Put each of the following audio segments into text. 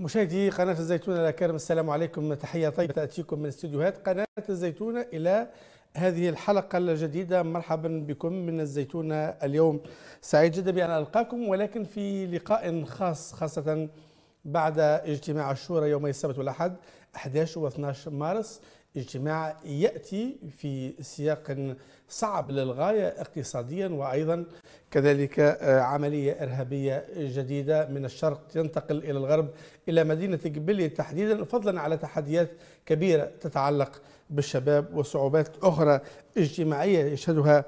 مشاهدي قناة الزيتونة الأكارم السلام عليكم تحية طيبة تأتيكم من استديوهات قناة الزيتونة إلى هذه الحلقة الجديدة مرحبا بكم من الزيتونة اليوم سعيد جدا بأن ألقاكم ولكن في لقاء خاص خاصة بعد اجتماع الشورى يومي السبت والأحد 11 و 12 مارس اجتماع يأتي في سياق صعب للغاية اقتصاديا وأيضا كذلك آه، عملية إرهابية جديدة من الشرق تنتقل إلى الغرب إلى مدينة قبلي تحديدا فضلا على تحديات كبيرة تتعلق بالشباب وصعوبات أخرى اجتماعية يشهدها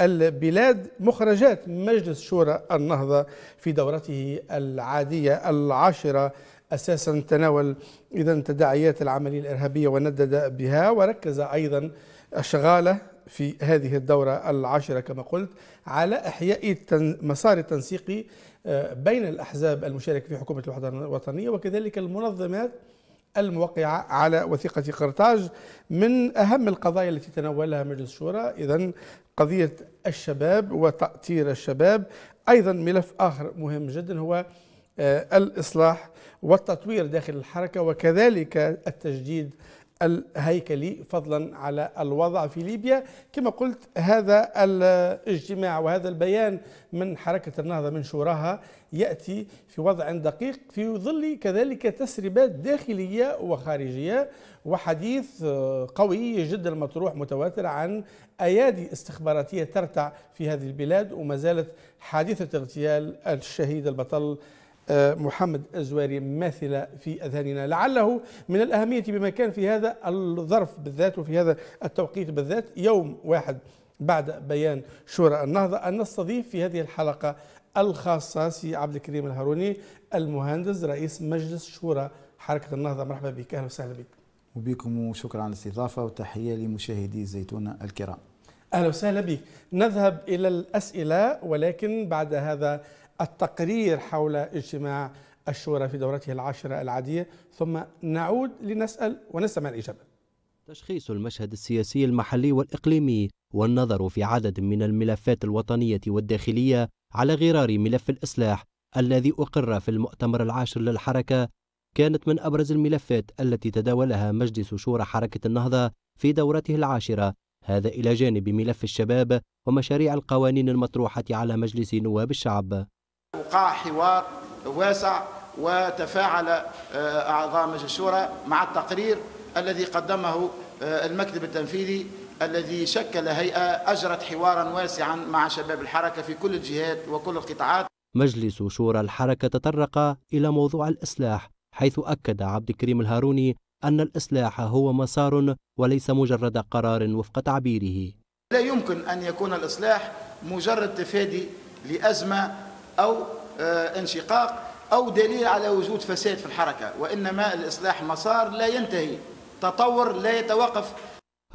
البلاد مخرجات مجلس شورى النهضة في دورته العادية العاشرة أساسا تناول إذا تداعيات العملية الإرهابية وندد بها وركز أيضا اشغاله في هذه الدورة العاشرة كما قلت على إحياء مسار التنسيقي آه، بين الأحزاب المشاركة في حكومة الوحدة الوطنية وكذلك المنظمات الموقعة على وثيقة قرطاج من أهم القضايا التي تناولها مجلس الشورى إذا قضية الشباب وتأطير الشباب أيضا ملف آخر مهم جدا هو آه، الإصلاح والتطوير داخل الحركة وكذلك التجديد الهيكلي فضلا على الوضع في ليبيا كما قلت هذا الاجتماع وهذا البيان من حركة النهضة من شوراها يأتي في وضع دقيق في ظل كذلك تسريبات داخلية وخارجية وحديث قوي جدا مطروح متواتر عن أيادي استخباراتية ترتع في هذه البلاد وما زالت حادثة اغتيال الشهيد البطل آه، محمد الزواري ماثلة في أذهاننا لعله من الأهمية بما كان في هذا الظرف بالذات وفي هذا التوقيت بالذات يوم واحد بعد بيان شورى النهضة أن نستضيف في هذه الحلقة الخاصة سي عبد الكريم الهاروني المهندس رئيس مجلس شورى حركة النهضة مرحبا بك أهلا وسهلا بك وبكم وشكرا على الاستضافة وتحية لمشاهدي زيتون الكرام أهلا وسهلا بك نذهب إلى الأسئلة ولكن بعد هذا التقرير حول اجتماع الشورى في دورته العاشرة العادية ثم نعود لنسأل ونسمع الإجابة تشخيص المشهد السياسي المحلي والإقليمي والنظر في عدد من الملفات الوطنية والداخلية على غرار ملف الإصلاح الذي أقر في المؤتمر العاشر للحركة كانت من أبرز الملفات التي تداولها مجلس شورى حركة النهضة في دورته العاشرة هذا إلى جانب ملف الشباب ومشاريع القوانين المطروحة على مجلس نواب الشعب وقع حوار واسع وتفاعل آه، أعضاء مجلس الشورى مع التقرير الذي قدمه آه، المكتب التنفيذي الذي شكل هيئة أجرت حوارا واسعا مع شباب الحركة في كل الجهات وكل القطاعات مجلس شورى الحركة تطرق إلى موضوع الإصلاح حيث أكد عبد الكريم الهاروني أن الإصلاح هو مسار وليس مجرد قرار وفق تعبيره لا يمكن أن يكون الإصلاح مجرد تفادي لأزمة أو آه، انشقاق أو دليل على وجود فساد في الحركة وإنما الإصلاح مسار لا ينتهي تطور لا يتوقف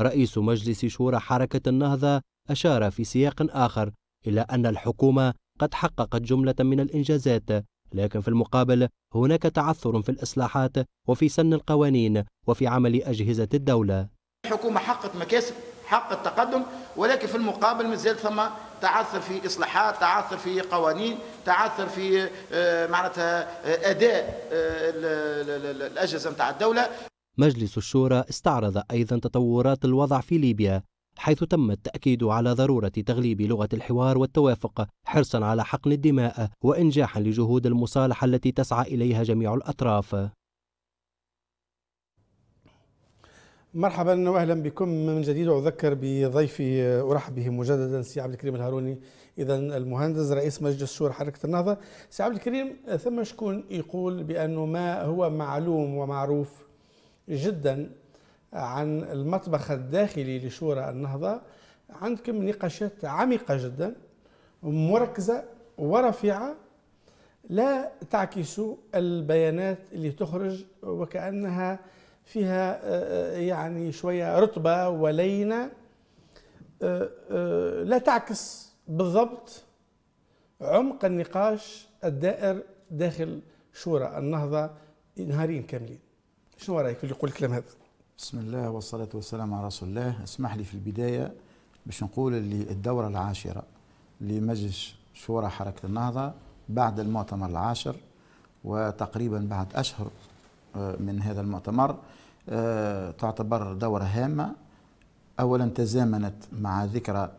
رئيس مجلس شورى حركة النهضة أشار في سياق آخر إلى أن الحكومة قد حققت جملة من الإنجازات لكن في المقابل هناك تعثر في الإصلاحات وفي سن القوانين وفي عمل أجهزة الدولة الحكومة حققت مكاسب حققت تقدم ولكن في المقابل مازال ثم تعثر في إصلاحات تعثر في قوانين تعثر في آه، معناتها آه، أداء آه، الأجهزة نتاع الدولة مجلس الشورى استعرض أيضا تطورات الوضع في ليبيا حيث تم التأكيد على ضرورة تغليب لغة الحوار والتوافق حرصا على حقن الدماء وإنجاحا لجهود المصالحة التي تسعى إليها جميع الأطراف مرحبا واهلا بكم من جديد واذكر بضيفي ارحب به مجددا سي عبد الكريم الهاروني اذا المهندس رئيس مجلس شورى حركه النهضه سي عبد الكريم ثم شكون يقول بانه ما هو معلوم ومعروف جدا عن المطبخ الداخلي لشورى النهضه عندكم نقاشات عميقه جدا مركزه ورفيعه لا تعكس البيانات اللي تخرج وكانها فيها آه، آه، يعني شوية رطبة ولينة آه، لا تعكس بالضبط عمق النقاش الدائر داخل شورى النهضة نهارين كاملين شنو رأيك في اللي يقول الكلام هذا بسم الله والصلاة والسلام على رسول الله اسمح لي في البداية باش نقول اللي الدورة العاشرة لمجلس شورى حركة النهضة بعد المؤتمر العاشر وتقريبا بعد أشهر من هذا المؤتمر آه، تعتبر دورة هامة أولا تزامنت مع ذكرى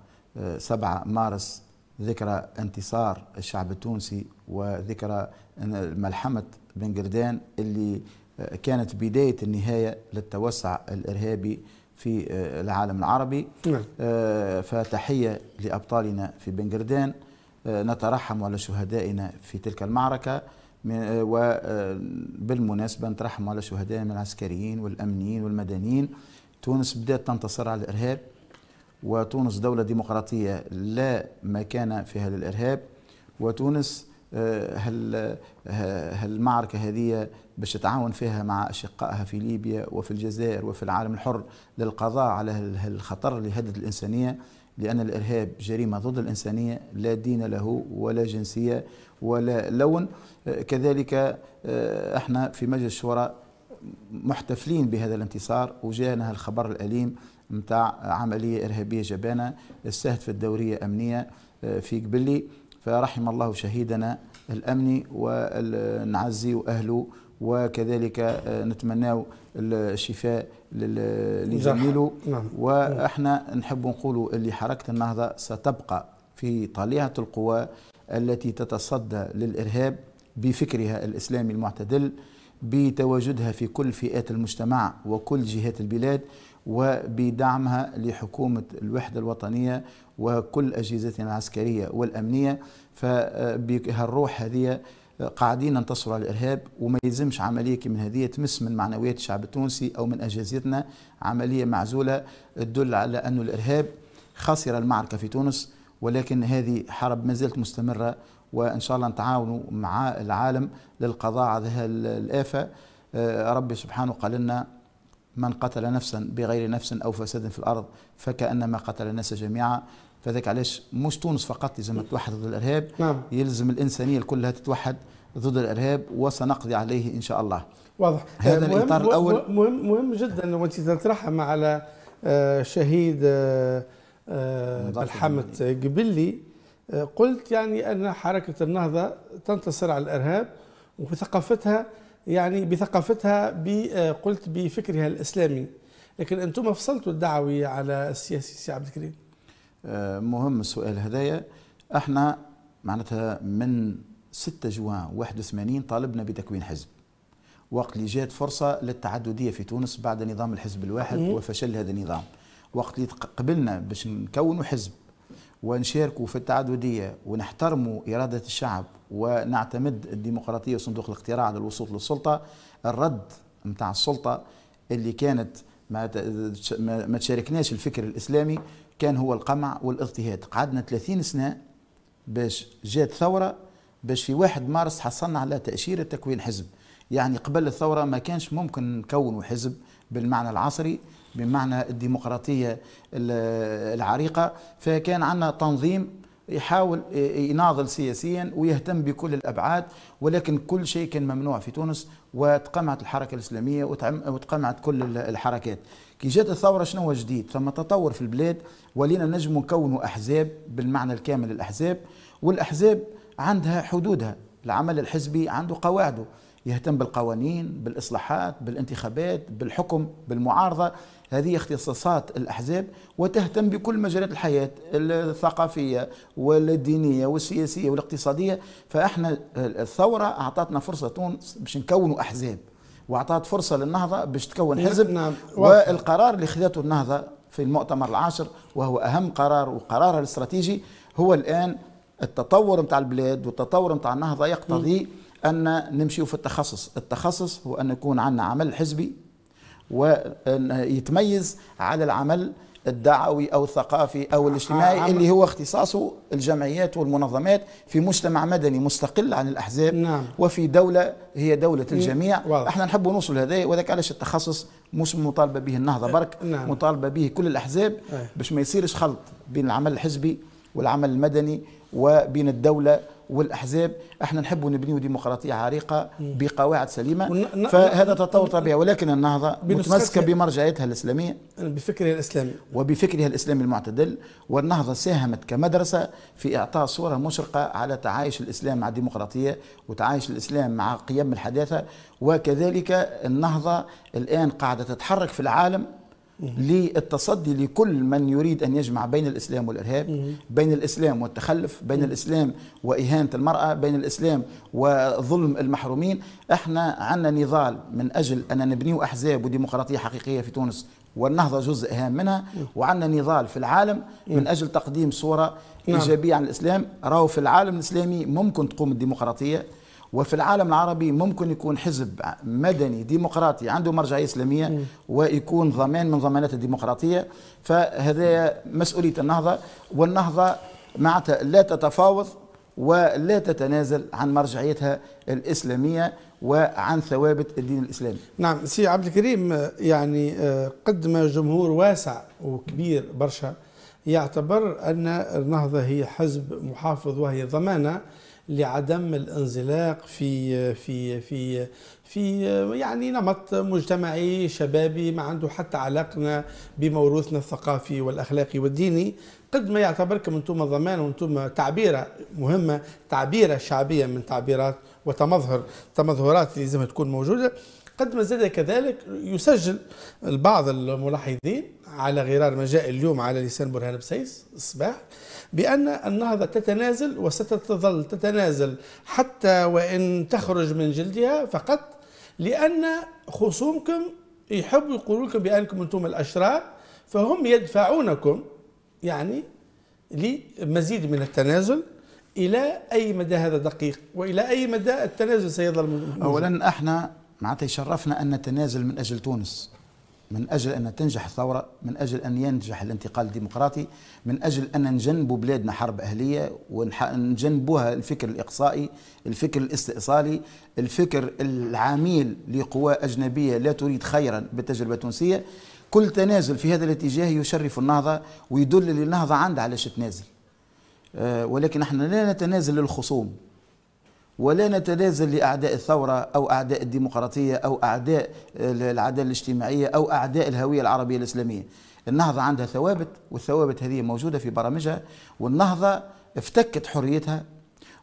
7 آه، مارس ذكرى انتصار الشعب التونسي وذكرى ملحمة بن قردان اللي آه، كانت بداية النهاية للتوسع الإرهابي في العالم العربي نعم. فتحية لأبطالنا في بن قردان نترحم على شهدائنا في تلك المعركة آه، وبالمناسبة آه، نترحموا على شهداء من العسكريين والأمنيين والمدنيين تونس بدأت تنتصر على الإرهاب وتونس دولة ديمقراطية لا مكان فيها للإرهاب وتونس آه، هل هالمعركة هذه باش تعاون فيها مع أشقائها في ليبيا وفي الجزائر وفي العالم الحر للقضاء على الخطر اللي هدد الإنسانية لأن الإرهاب جريمة ضد الإنسانية لا دين له ولا جنسية ولا لون آه، كذلك آه، احنا في مجلس الشورى محتفلين بهذا الانتصار وجاءنا الخبر الأليم نتاع عملية إرهابية جبانة استهدفت دورية أمنية آه، في قبلي فرحم الله شهيدنا الأمني ونعزي أهله وكذلك نتمناو الشفاء لزميله نعم. واحنا نحب نقولوا اللي حركه النهضه ستبقى في طليعة القوى التي تتصدى للإرهاب بفكرها الإسلامي المعتدل بتواجدها في كل فئات المجتمع وكل جهات البلاد وبدعمها لحكومة الوحدة الوطنية وكل أجهزتنا العسكرية والأمنية فبهالروح هذه قاعدين ننتصروا على الارهاب وما يلزمش عمليه من هذه تمس من معنويات الشعب التونسي او من اجهزتنا عمليه معزوله تدل على أن الارهاب خسر المعركه في تونس ولكن هذه حرب ما زالت مستمرة وإن شاء الله نتعاونوا مع العالم للقضاء على هذه الآفة آه، ربي سبحانه قال لنا من قتل نفسا بغير نفس أو فساد في الأرض فكأنما قتل الناس جميعا فذاك علاش مش تونس فقط لازم تتوحد ضد الإرهاب نعم. يلزم الإنسانية كلها تتوحد ضد الإرهاب وسنقضي عليه إن شاء الله واضح آه، هذا مهم الإطار الأول مهم, مهم جدا وأنت تترحم على آه، شهيد ملحمة آه، جبلي آه، قلت يعني أن حركة النهضة تنتصر على الإرهاب وبثقافتها يعني بثقافتها آه، قلت بفكرها الإسلامي لكن أنتم فصلتوا الدعوي على السياسي سي عبد الكريم مهم السؤال هذايا احنا معناتها من 6 جوان 81 طالبنا بتكوين حزب وقت اللي جات فرصة للتعددية في تونس بعد نظام الحزب الواحد وفشل هذا النظام وقت اللي قبلنا باش نكونوا حزب ونشاركوا في التعددية ونحترموا إرادة الشعب ونعتمد الديمقراطية وصندوق الاقتراع للوصول للسلطة الرد متاع السلطة اللي كانت ما تشاركناش الفكر الإسلامي كان هو القمع والاضطهاد قعدنا 30 سنة باش جات ثورة باش في 1 مارس حصلنا على تأشيرة تكوين حزب يعني قبل الثورة ما كانش ممكن نكونوا حزب بالمعنى العصري بمعنى الديمقراطية العريقة فكان عندنا تنظيم يحاول يناضل سياسيا ويهتم بكل الابعاد ولكن كل شيء كان ممنوع في تونس وتقمعت الحركه الاسلاميه وتقمعت كل الحركات كي جات الثوره شنو هو جديد ثم تطور في البلاد ولينا نجم نكونوا احزاب بالمعنى الكامل الاحزاب والاحزاب عندها حدودها العمل الحزبي عنده قواعده يهتم بالقوانين بالاصلاحات بالانتخابات بالحكم بالمعارضه هذه اختصاصات الأحزاب وتهتم بكل مجالات الحياة الثقافية والدينية والسياسية والاقتصادية فإحنا الثورة أعطتنا فرصة تونس باش نكونوا أحزاب وأعطت فرصة للنهضة باش تكون حزب نعم. والقرار اللي خذته النهضة في المؤتمر العاشر وهو أهم قرار وقرارها الاستراتيجي هو الآن التطور نتاع البلاد والتطور نتاع النهضة يقتضي أن نمشيو في التخصص التخصص هو أن يكون عندنا عمل حزبي ويتميز على العمل الدعوي او الثقافي او الاجتماعي اللي هو اختصاصه الجمعيات والمنظمات في مجتمع مدني مستقل عن الاحزاب نعم. وفي دوله هي دوله الجميع واضح. احنا نحب نوصل هذا وذاك علاش التخصص مش مطالبه به النهضه أه، برك نعم. مطالبه به كل الاحزاب أه. باش ما يصيرش خلط بين العمل الحزبي والعمل المدني وبين الدوله والاحزاب احنا نحبوا نبنيوا ديمقراطيه عريقه بقواعد سليمه فهذا تطور طبيعي ولكن النهضه متمسكه بمرجعيتها الاسلاميه بفكرها الاسلامي وبفكرها الاسلامي المعتدل والنهضه ساهمت كمدرسه في اعطاء صوره مشرقه على تعايش الاسلام مع الديمقراطيه وتعايش الاسلام مع قيم الحداثه وكذلك النهضه الان قاعده تتحرك في العالم للتصدي لكل من يريد أن يجمع بين الإسلام والإرهاب بين الإسلام والتخلف بين الإسلام وإهانة المرأة بين الإسلام وظلم المحرومين احنا عندنا نضال من أجل أن نبنيو أحزاب وديمقراطية حقيقية في تونس والنهضة جزء هام منها وعندنا نضال في العالم من أجل تقديم صورة نعم. إيجابية عن الإسلام راهو في العالم الإسلامي ممكن تقوم الديمقراطية وفي العالم العربي ممكن يكون حزب مدني ديمقراطي عنده مرجعيه اسلاميه م. ويكون ضمان من ضمانات الديمقراطيه فهذا مسؤوليه النهضه والنهضه معناتها لا تتفاوض ولا تتنازل عن مرجعيتها الاسلاميه وعن ثوابت الدين الاسلامي. نعم سي عبد الكريم يعني آه، قد ما جمهور واسع وكبير برشا يعتبر ان النهضه هي حزب محافظ وهي ضمانه لعدم الانزلاق في في في في يعني نمط مجتمعي شبابي ما عنده حتى علاقنا بموروثنا الثقافي والاخلاقي والديني قد ما يعتبركم انتم ضمان وانتم تعبيره مهمه تعبيره شعبيه من تعبيرات وتمظهر تمظهرات اللي لازم تكون موجوده قد ما زاد كذلك يسجل البعض الملاحظين على غرار ما جاء اليوم على لسان برهان بسيس الصباح بأن النهضة تتنازل وستظل تتنازل حتى وإن تخرج من جلدها فقط لأن خصومكم يحبوا يقولوا لكم بأنكم أنتم الأشرار فهم يدفعونكم يعني لمزيد من التنازل الى اي مدى هذا دقيق والى اي مدى التنازل سيظل موجود؟ اولا احنا معناتها يشرفنا أن نتنازل من أجل تونس من أجل أن تنجح الثورة من أجل أن ينجح الانتقال الديمقراطي من أجل أن نجنبوا بلادنا حرب أهلية ونجنبوها الفكر الإقصائي الفكر الاستئصالي الفكر العميل لقوى أجنبية لا تريد خيرا بالتجربة التونسية كل تنازل في هذا الاتجاه يشرف النهضة ويدل للنهضة عندها علاش تنازل آه، ولكن نحن لا نتنازل للخصوم ولا نتنازل لأعداء الثورة أو أعداء الديمقراطية أو أعداء آه، العدالة الاجتماعية أو أعداء الهوية العربية الإسلامية النهضة عندها ثوابت والثوابت هذه موجودة في برامجها والنهضة افتكت حريتها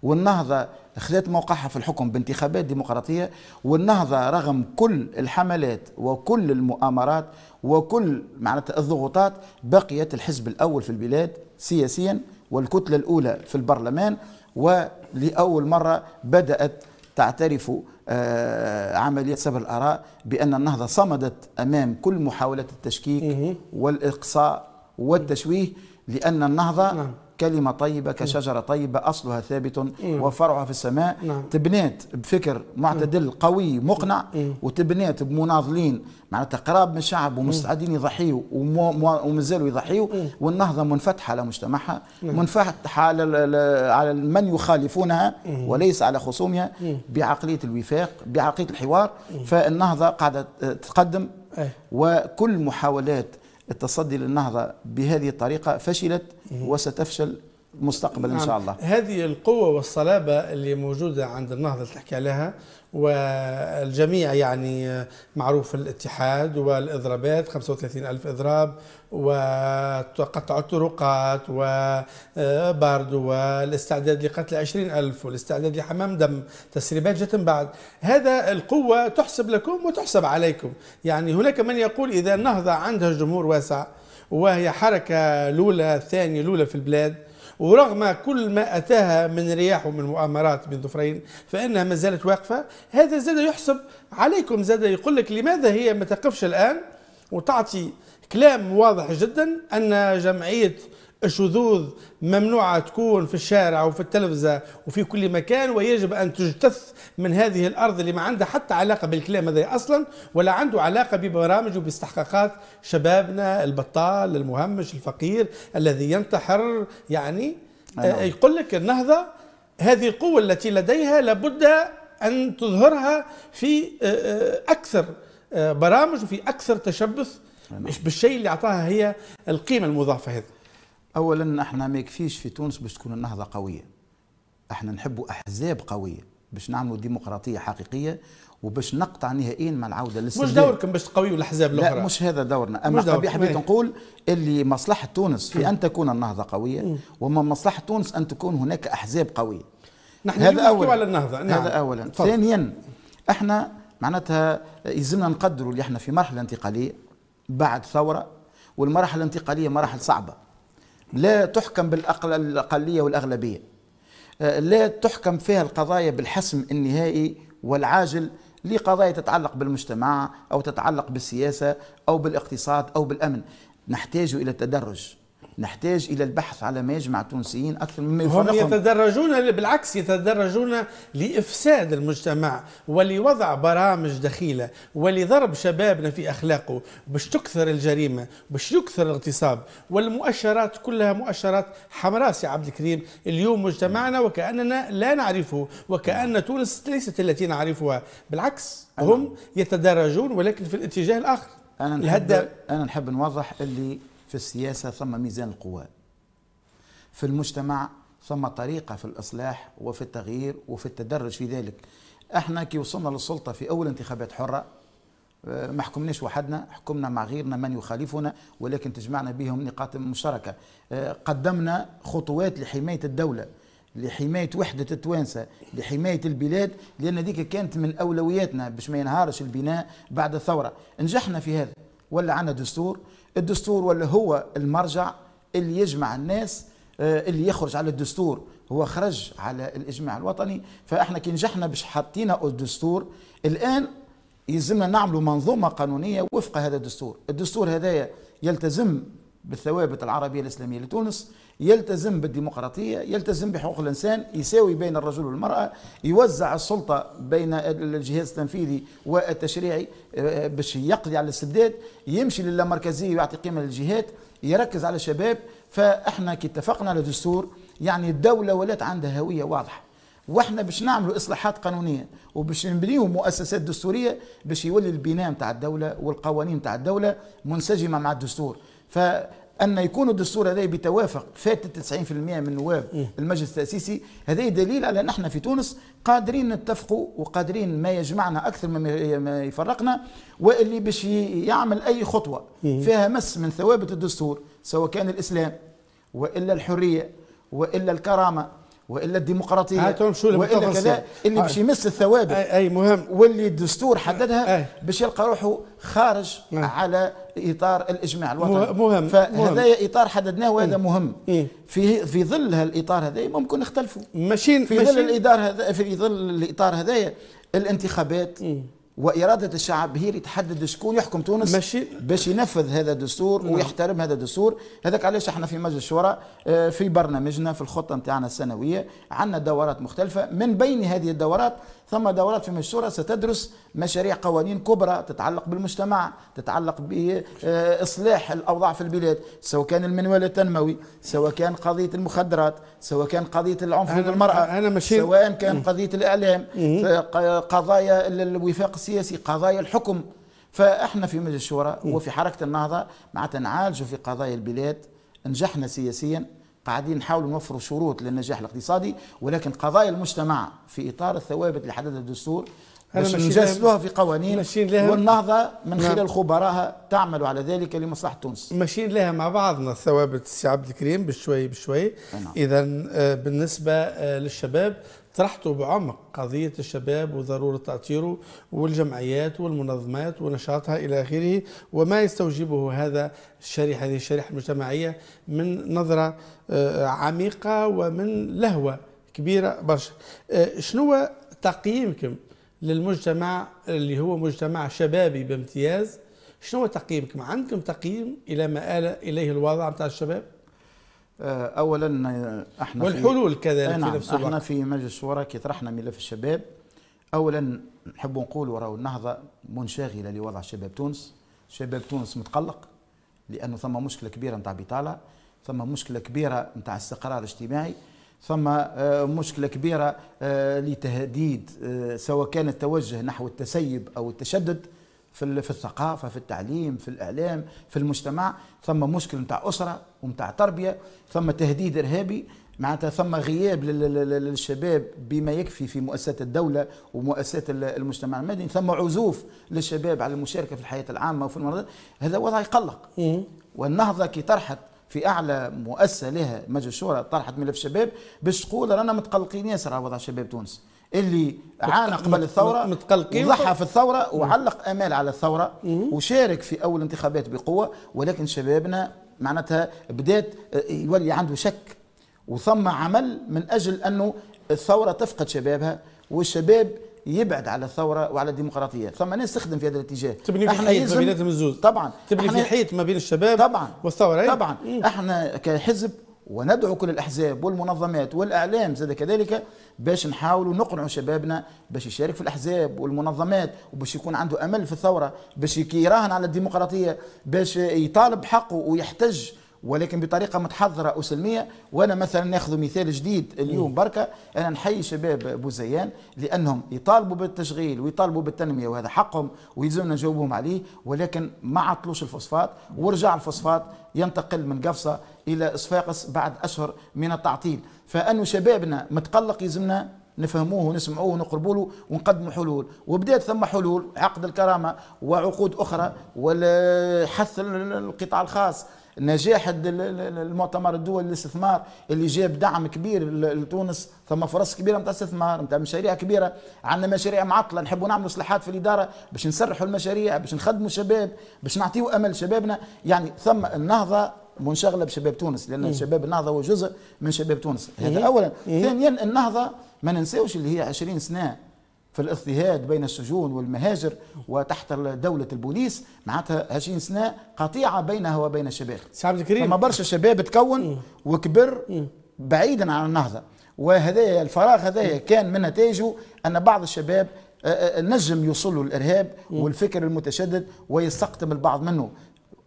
والنهضة اخذت موقعها في الحكم بانتخابات ديمقراطية والنهضة رغم كل الحملات وكل المؤامرات وكل معناتها الضغوطات بقيت الحزب الأول في البلاد سياسيا والكتلة الأولى في البرلمان ولأول مرة بدأت تعترف آه، عملية سبب الآراء بأن النهضة صمدت أمام كل محاولة التشكيك والإقصاء والتشويه لأن النهضة نعم. كلمة طيبة نعم. كشجرة طيبة أصلها ثابت نعم. وفرعها في السماء نعم. تبنيت بفكر معتدل نعم. قوي مقنع وتبنيت بمناضلين معناتها قراب من الشعب ومستعدين يضحيوا ومازالوا يضحيوا والنهضة منفتحة على مجتمعها منفتحة على على من يخالفونها وليس على خصومها بعقلية الوفاق بعقلية الحوار فالنهضة قاعدة تقدم إيه. وكل محاولات التصدي للنهضة بهذه الطريقة فشلت وستفشل مستقبل نعم. إن شاء نعم. الله هذه القوة والصلابة اللي موجودة عند النهضة اللي تحكي عليها والجميع يعني معروف الاتحاد والإضرابات 35 ألف إضراب وقطع الطرقات وبرد والاستعداد لقتل 20 ألف والاستعداد لحمام دم تسريبات جت بعد هذا القوة تحسب لكم وتحسب عليكم يعني هناك من يقول إذا النهضة عندها جمهور واسع وهي حركة لولا ثانية لولا في البلاد ورغم كل ما أتاها من رياح ومن مؤامرات من ظفرين فإنها ما زالت واقفة هذا زاد يحسب عليكم زاد يقول لك لماذا هي ما تقفش الآن وتعطي كلام واضح جدا أن جمعية الشذوذ ممنوعة تكون في الشارع وفي التلفزة وفي كل مكان ويجب أن تجتث من هذه الأرض اللي ما عندها حتى علاقة بالكلام هذا أصلا ولا عنده علاقة ببرامج وباستحقاقات شبابنا البطال المهمش الفقير الذي ينتحر يعني أيوه. يقول لك النهضة هذه القوة التي لديها لابد أن تظهرها في آه، آه، أكثر برامج وفي أكثر تشبث أيوه. بالشيء اللي أعطاها هي القيمة المضافة هذه اولا احنا ما يكفيش في تونس باش تكون النهضه قويه احنا نحبوا احزاب قويه باش نعملوا ديمقراطيه حقيقيه وباش نقطع نهائيا مع العوده للسجن مش دوركم باش تقويوا الاحزاب الاخرى لا مش هذا دورنا اما دور. حبيت إيه. نقول اللي مصلحه تونس في ان تكون النهضه قويه وما مصلحه تونس ان تكون هناك احزاب قويه نحن هذا اول على النهضه نعم. هذا اولا ثانيا احنا معناتها يلزمنا نقدروا اللي احنا في مرحله انتقاليه بعد ثوره والمرحله الانتقاليه مراحل صعبه لا تحكم بالأقلية والأغلبية آه، لا تحكم فيها القضايا بالحسم النهائي والعاجل لقضايا تتعلق بالمجتمع أو تتعلق بالسياسة أو بالاقتصاد أو بالأمن نحتاج إلى التدرج نحتاج الى البحث على ما يجمع التونسيين اكثر مما يفرقهم هم يتدرجون بالعكس يتدرجون لافساد المجتمع ولوضع برامج دخيله ولضرب شبابنا في اخلاقه باش تكثر الجريمه باش يكثر الاغتصاب والمؤشرات كلها مؤشرات حمراء سي عبد الكريم اليوم مجتمعنا وكاننا لا نعرفه وكان تونس ليست التي نعرفها بالعكس هم يتدرجون ولكن في الاتجاه الاخر انا نحب انا نحب نوضح اللي في السياسة ثم ميزان القوى في المجتمع ثم طريقة في الإصلاح وفي التغيير وفي التدرج في ذلك احنا كي وصلنا للسلطة في أول انتخابات حرة آه، ما حكمناش وحدنا حكمنا مع غيرنا من يخالفنا ولكن تجمعنا بهم نقاط مشتركة آه، قدمنا خطوات لحماية الدولة لحماية وحدة التوانسة لحماية البلاد لأن ذيك كانت من أولوياتنا باش ما ينهارش البناء بعد الثورة نجحنا في هذا ولا عندنا دستور الدستور ولا هو المرجع اللي يجمع الناس آه، اللي يخرج على الدستور هو خرج على الاجماع الوطني فاحنا كي نجحنا باش حطينا الدستور الان يلزمنا نعملوا منظومه قانونيه وفق هذا الدستور الدستور هذايا يلتزم بالثوابت العربيه الاسلاميه لتونس يلتزم بالديمقراطية يلتزم بحقوق الإنسان يساوي بين الرجل والمرأة يوزع السلطة بين الجهاز التنفيذي والتشريعي آه، باش يقضي على الاستبداد يمشي للامركزية ويعطي قيمة للجهات يركز على الشباب فاحنا كي اتفقنا على الدستور يعني الدولة ولات عندها هوية واضحة واحنا باش نعملوا اصلاحات قانونيه وباش نبنيو مؤسسات دستوريه باش يولي البناء نتاع الدوله والقوانين نتاع الدوله منسجمه مع الدستور ف ان يكون الدستور هذا بتوافق فات 90% من نواب المجلس التاسيسي هذا دليل على ان احنا في تونس قادرين نتفقوا وقادرين ما يجمعنا اكثر مما يفرقنا واللي باش يعمل اي خطوه فيها مس من ثوابت الدستور سواء كان الاسلام والا الحريه والا الكرامه والا الديمقراطيه والا كذا اللي باش آه. يمس الثوابت آه، اي مهم واللي الدستور حددها آه، باش يلقى روحه خارج مم. نعم. على اطار الاجماع الوطني مهم فهذا اطار حددناه وهذا مهم في في ظل هالاطار هذا ممكن نختلفوا ماشيين في ظل الاطار هذا في ظل الاطار هذايا الانتخابات إيه؟ واراده الشعب هي اللي تحدد شكون يحكم تونس ماشي باش ينفذ هذا الدستور نعم. ويحترم هذا الدستور هذاك علاش احنا في مجلس الشورى آه، في برنامجنا في الخطه نتاعنا السنويه عندنا دورات مختلفه من بين هذه الدورات ثم دورات في مشهورة ستدرس مشاريع قوانين كبرى تتعلق بالمجتمع تتعلق بإصلاح آه، الأوضاع في البلاد سواء كان المنوال التنموي سواء كان قضية المخدرات سواء كان قضية العنف ضد المرأة أنا سواء كان قضية الإعلام قضايا الوفاق السياسي قضايا الحكم فاحنا في مجلس الشورى وفي حركه النهضه معناتها نعالجوا في قضايا البلاد نجحنا سياسيا قاعدين نحاول نوفر شروط للنجاح الاقتصادي ولكن قضايا المجتمع في اطار الثوابت اللي حددها الدستور باش نجسدوها في قوانين والنهضه من نعم. خلال خبرائها تعمل على ذلك لمصلحه تونس. ماشيين لها مع بعضنا الثوابت السي عبد الكريم بشوي بشوي. نعم. اذا آه، بالنسبه آه، للشباب طرحتوا بعمق قضية الشباب وضرورة تأطيره والجمعيات والمنظمات ونشاطها إلى آخره وما يستوجبه هذا الشريحة هذه الشريحة المجتمعية من نظرة آه، عميقة ومن لهوة كبيرة برشا آه، شنو تقييمكم للمجتمع اللي هو مجتمع شبابي بامتياز شنو تقييمكم عندكم تقييم إلى ما آل إليه الوضع بتاع الشباب آه، اولا آه، احنا والحلول كذلك نعم في نفس الوقت احنا في مجلس الشورى كي طرحنا ملف الشباب اولا نحب نقول وراء النهضه منشغله لوضع شباب تونس شباب تونس متقلق لانه ثم مشكله كبيره نتاع بطاله ثم مشكله كبيره نتاع استقرار اجتماعي ثم آه، مشكله كبيره لتهديد سواء كان التوجه نحو التسيب او التشدد في الثقافه في التعليم في الاعلام في المجتمع ثم مشكل نتاع اسره ومتاع تربيه ثم تهديد ارهابي معناتها ثم غياب للشباب بما يكفي في مؤسسات الدولة ومؤسسات المجتمع المدني ثم عزوف للشباب على المشاركة في الحياة العامة وفي المرضى هذا وضع يقلق والنهضة كي طرحت في اعلى مؤسسه لها مجلس الشورى طرحت ملف الشباب باش تقول رانا متقلقين ياسر على وضع شباب تونس اللي عانى قبل الثوره متقلقين وضحى في الثوره وعلق امال على الثوره وشارك في اول انتخابات بقوه ولكن شبابنا معناتها بدات آه، يولي عنده شك وثم عمل من اجل انه الثوره تفقد شبابها والشباب يبعد على الثوره وعلى الديمقراطيه ثم ناس تخدم في هذا الاتجاه تبني في حيط ما بين الزوز طبعا تبني في حيط ما بين الشباب طبعا والثوره إيه؟ طبعا إيه. احنا كحزب وندعو كل الأحزاب والمنظمات والأعلام زاد كذلك باش نحاولوا نقنعوا شبابنا باش يشارك في الأحزاب والمنظمات وباش يكون عنده أمل في الثورة باش يراهن على الديمقراطية باش يطالب حقه ويحتج ولكن بطريقه متحضره وسلميه وانا مثلا ناخذ مثال جديد اليوم إيه. بركه انا نحيي شباب بوزيان لانهم يطالبوا بالتشغيل ويطالبوا بالتنميه وهذا حقهم ويلزمنا نجاوبهم عليه ولكن ما عطلوش الفوسفات ورجع الفوسفات ينتقل من قفصه الى صفاقس بعد اشهر من التعطيل فانه شبابنا متقلق يلزمنا نفهموه ونسمعوه ونقربوا له ونقدموا حلول وبدات ثم حلول عقد الكرامه وعقود اخرى وحث القطاع الخاص نجاح المؤتمر الدولي للاستثمار اللي جاب دعم كبير لتونس ثم فرص كبيره نتاع استثمار نتاع مشاريع كبيره عندنا مشاريع معطله نحبوا نعملوا اصلاحات في الاداره باش نسرحوا المشاريع باش نخدموا الشباب باش نعطيوا امل شبابنا يعني ثم النهضه منشغله بشباب تونس لان إيه؟ شباب النهضه هو جزء من شباب تونس هذا إيه؟ اولا إيه؟ ثانيا النهضه ما ننساوش اللي هي 20 سنه في الاضطهاد بين السجون والمهاجر وتحت دولة البوليس معناتها 20 سنة قطيعة بينها وبين الشباب عبد الكريم فما برشا شباب تكون وكبر بعيدا عن النهضة وهذا الفراغ هذا كان من نتائجه أن بعض الشباب آه، آه، آه، نجم يوصلوا الإرهاب والفكر المتشدد ويستقطب البعض منه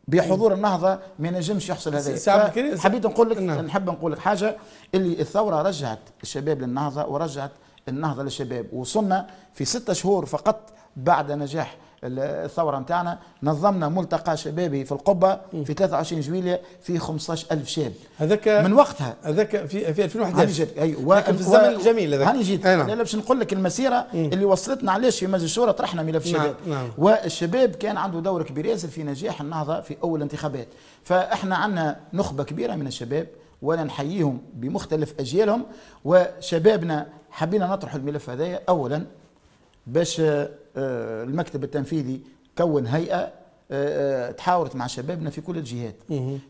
بحضور النهضه ما ينجمش يحصل هذا حبيت نقول لك نعم. نحب نقول لك حاجه اللي الثوره رجعت الشباب للنهضه ورجعت النهضة للشباب وصلنا في ستة شهور فقط بعد نجاح الثورة نتاعنا نظمنا ملتقى شبابي في القبة في 23 جويلية في 15 ألف شاب هذاك من وقتها هذاك في, في 2011 هاني جيت أيوة. و... في الزمن الجميل هذاك هاني جيت لا نعم. باش نقول لك المسيرة مم. اللي وصلتنا علاش في مجلس الشورى طرحنا ملف نعم، الشباب نعم. نعم. والشباب كان عنده دور كبير ياسر في نجاح النهضة في أول انتخابات فإحنا عندنا نخبة كبيرة من الشباب وانا نحييهم بمختلف اجيالهم وشبابنا حبينا نطرح الملف هذايا اولا باش آه، المكتب التنفيذي كون هيئه آه، آه، تحاورت مع شبابنا في كل الجهات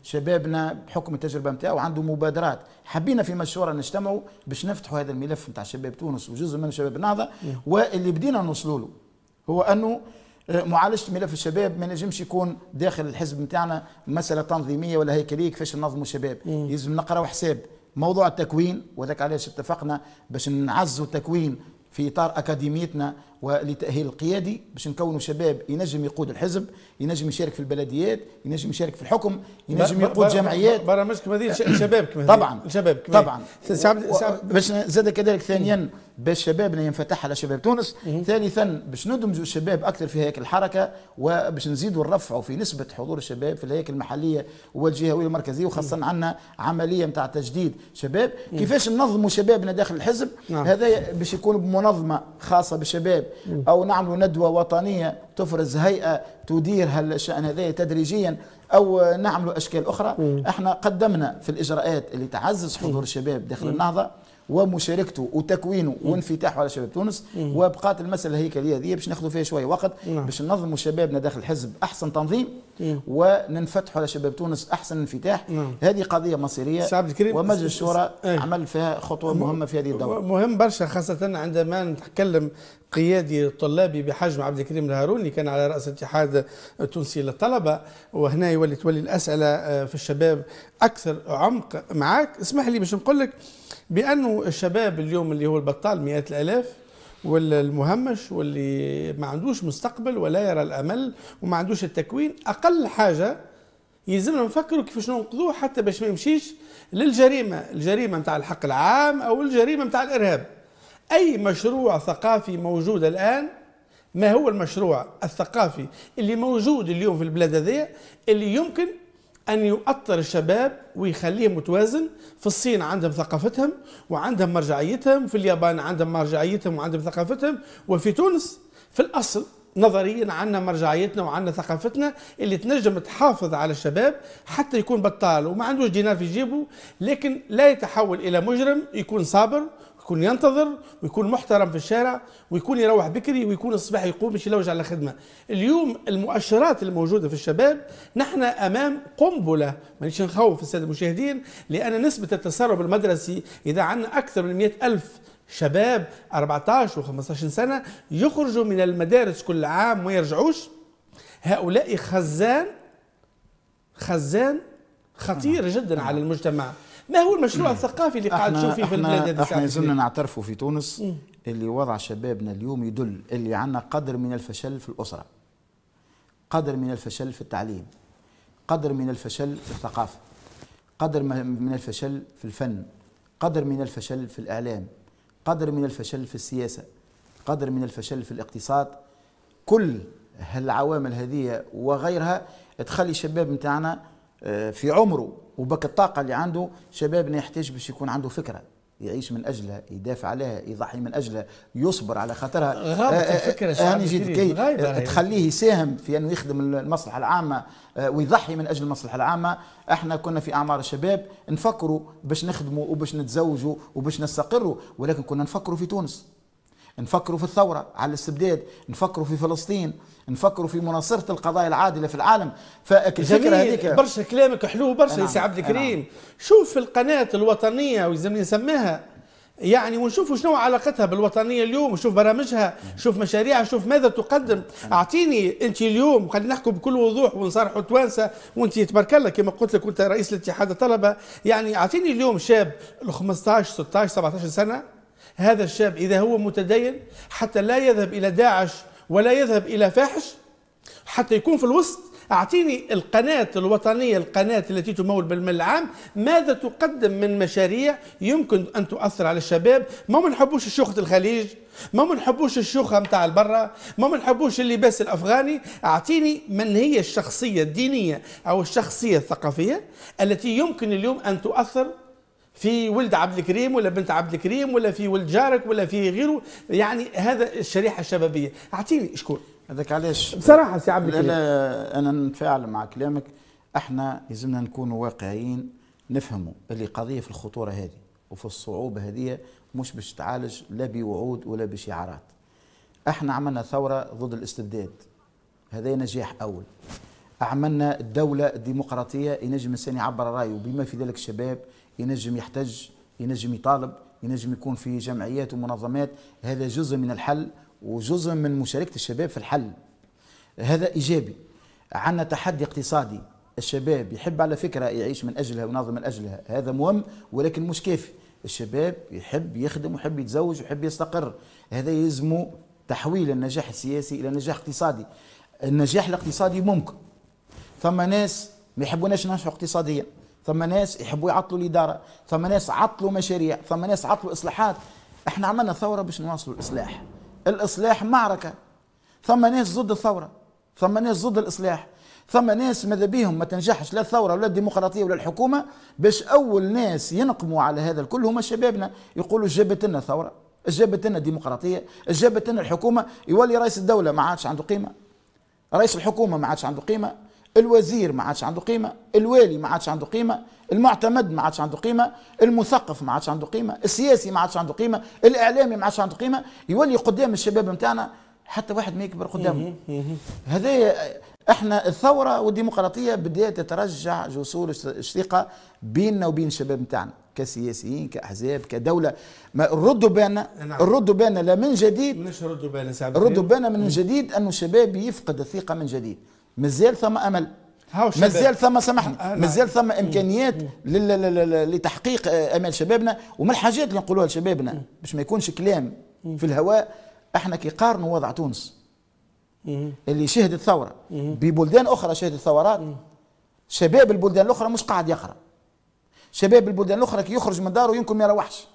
شبابنا بحكم التجربه نتاعو عنده مبادرات حبينا في مشوره نجتمعوا باش نفتحوا هذا الملف نتاع شباب تونس وجزء من شباب النهضه واللي بدينا نوصلوا له هو انه آه، معالجه ملف الشباب ما نجمش يكون داخل الحزب نتاعنا مساله تنظيميه ولا هيكليه كيفاش ننظموا الشباب إيه. لازم نقراو حساب موضوع التكوين وذاك علاش اتفقنا باش نعزوا التكوين في اطار اكاديميتنا ولتاهيل القيادي باش نكونوا شباب ينجم يقود الحزب ينجم يشارك في البلديات ينجم يشارك في الحكم ينجم يقود جمعيات برامجكم هذه شبابكم هذه طبعا كما طبعا باش زاد كذلك ثانيا باش شبابنا ينفتح على شباب تونس ثالثا باش ندمجوا الشباب اكثر في هياكل الحركه وباش نزيدوا نرفعوا في نسبه حضور الشباب في الهياكل المحليه والجهويه المركزيه وخاصه عندنا عمليه نتاع تجديد شباب كيفاش ننظموا شبابنا داخل الحزب نعم. هذا باش يكون بمنظمه خاصه بالشباب أو نعمل ندوة وطنية تفرز هيئة تدير هالشأن هذا تدريجيا أو نعمل أشكال أخرى احنا قدمنا في الإجراءات اللي تعزز حضور الشباب داخل النهضة ومشاركته وتكوينه وانفتاحه على شباب تونس وبقات المساله الهيكليه هذه باش ناخذوا فيها شويه وقت نعم. باش ننظموا شبابنا داخل الحزب احسن تنظيم وننفتحوا على شباب تونس احسن انفتاح نعم. هذه قضيه مصيريه ومجلس الشورى إيه. عمل فيها خطوه مهمه في هذه الدوره مهم برشا خاصه عندما نتكلم قيادي طلابي بحجم عبد الكريم الهاروني كان على رأس اتحاد تونسي للطلبة وهنا يولي تولي الأسئلة آه، في الشباب أكثر عمق معك اسمح لي باش نقول لك بأنه الشباب اليوم اللي هو البطال مئات الآلاف والمهمش واللي ما عندوش مستقبل ولا يرى الأمل وما عندوش التكوين أقل حاجة يلزمنا نفكروا كيفاش ننقذوه حتى باش ما يمشيش للجريمة الجريمة نتاع الحق العام أو الجريمة نتاع الإرهاب أي مشروع ثقافي موجود الآن ما هو المشروع الثقافي اللي موجود اليوم في البلاد هذه اللي يمكن أن يؤطر الشباب ويخليه متوازن في الصين عندهم ثقافتهم وعندهم مرجعيتهم في اليابان عندهم مرجعيتهم وعندهم ثقافتهم وفي تونس في الأصل نظريا عندنا مرجعيتنا وعندنا ثقافتنا اللي تنجم تحافظ على الشباب حتى يكون بطال وما عندوش دينار في جيبه لكن لا يتحول الى مجرم يكون صابر يكون ينتظر ويكون محترم في الشارع ويكون يروح بكري ويكون الصباح يقوم مش يلوج على خدمه اليوم المؤشرات الموجوده في الشباب نحن امام قنبله مانيش نخوف الساده المشاهدين لان نسبه التسرب المدرسي اذا عندنا اكثر من 100 الف شباب 14 و15 سنه يخرجوا من المدارس كل عام وما يرجعوش هؤلاء خزان خزان خطير جدا نعم. على المجتمع ما هو المشروع الثقافي اللي قاعد تشوف فيه في البلاد هذه احنا لازمنا نعترفوا في تونس اللي وضع شبابنا اليوم يدل اللي عندنا قدر من الفشل في الاسره قدر من الفشل في التعليم قدر من الفشل في الثقافه قدر من الفشل في الفن قدر من الفشل في الاعلام قدر من الفشل في السياسه قدر من الفشل في الاقتصاد كل هالعوامل هذه وغيرها تخلي الشباب نتاعنا آه، في عمره وبك الطاقه اللي عنده شبابنا يحتاج باش يكون عنده فكره يعيش من اجلها يدافع عليها يضحي من اجلها يصبر على خاطرها اهم آه، آه، جد كي تخليه يساهم في انه يخدم المصلحه العامه ويضحي من اجل المصلحه العامه احنا كنا في اعمار الشباب نفكروا باش نخدموا وباش نتزوجوا وباش نستقروا ولكن كنا نفكروا في تونس نفكروا في الثوره على الاستبداد نفكروا في فلسطين نفكروا في مناصره القضايا العادله في العالم فالفكره هذيك برشا كلامك حلو برشا يا نعم. سي عبد نعم. الكريم شوف القناه الوطنيه ويلزمني نسميها يعني ونشوفوا شنو علاقتها بالوطنية اليوم ونشوف برامجها شوف مشاريعها شوف ماذا تقدم أعطيني أنت اليوم خلينا نحكوا بكل وضوح ونصارحوا توانسة وأنت تبارك الله كما قلت لك وأنت رئيس الاتحاد الطلبة يعني أعطيني اليوم شاب 15 16 17 سنة هذا الشاب إذا هو متدين حتى لا يذهب إلى داعش ولا يذهب إلى فاحش حتى يكون في الوسط أعطيني القناة الوطنية القناة التي تمول بالمال العام ماذا تقدم من مشاريع يمكن أن تؤثر على الشباب ما ما نحبوش الشيوخة الخليج ما ما نحبوش الشيوخة متاع البرة ما ما نحبوش اللباس الأفغاني أعطيني من هي الشخصية الدينية أو الشخصية الثقافية التي يمكن اليوم أن تؤثر في ولد عبد الكريم ولا بنت عبد الكريم ولا في ولد جارك ولا في غيره يعني هذا الشريحه الشبابيه اعطيني شكون هذاك علاش بصراحه سي عبد الكريم انا نتفاعل مع كلامك احنا لازمنا نكونوا واقعيين نفهموا اللي قضيه في الخطوره هذه وفي الصعوبه هذه مش باش تعالج لا بوعود ولا بشعارات احنا عملنا ثوره ضد الاستبداد هذا نجاح اول عملنا الدولة الديمقراطية ينجم الإنسان يعبر رأيه بما في ذلك الشباب ينجم يحتج ينجم يطالب ينجم يكون في جمعيات ومنظمات هذا جزء من الحل وجزء من مشاركة الشباب في الحل هذا إيجابي عندنا تحدي اقتصادي الشباب يحب على فكرة يعيش من أجلها وينظم من أجلها هذا مهم ولكن مش كافي الشباب يحب يخدم ويحب يتزوج ويحب يستقر هذا يلزم تحويل النجاح السياسي إلى نجاح اقتصادي النجاح الاقتصادي ممكن ثم ناس ما يحبوناش ننجحوا اقتصاديا ثم ناس يحبوا يعطلوا الاداره ثم ناس عطلوا مشاريع ثم ناس عطلوا اصلاحات احنا عملنا ثوره باش نواصلوا الاصلاح الاصلاح معركه ثم ناس ضد الثوره ثم ناس ضد الاصلاح ثم ناس ماذا بيهم ما تنجحش لا الثوره ولا الديمقراطيه ولا الحكومه باش اول ناس ينقموا على هذا الكل هما شبابنا يقولوا جابت لنا ثوره جابت لنا ديمقراطية جابت لنا الحكومه يولي رئيس الدوله ما عادش عنده قيمه رئيس الحكومه ما عادش عنده قيمه الوزير ما عادش عنده قيمه الوالي ما عادش عنده قيمه المعتمد ما عادش عنده قيمه المثقف ما عادش عنده قيمه السياسي ما عادش عنده قيمه الاعلامي ما عادش عنده قيمه يولي قدام الشباب نتاعنا حتى واحد ما يكبر قدامه هذا احنا الثوره والديمقراطيه بدات تترجع جسور الثقه بيننا وبين الشباب نتاعنا كسياسيين كاحزاب كدوله ما ردوا بالنا نعم. ردوا بالنا لا من جديد مش ردوا بالنا ردوا بالنا من جديد انه الشباب يفقد الثقه من جديد مازال ثم امل مازال ثم سامحني مازال ثم امكانيات لتحقيق آه، امال شبابنا ومن الحاجات اللي نقولوها لشبابنا باش ما يكونش كلام في الهواء احنا كي قارنوا وضع تونس اللي شهدت ثوره ببلدان اخرى شهدت ثورات شباب البلدان الاخرى مش قاعد يقرا شباب البلدان الاخرى كي يخرج من داره يمكن ما يروحش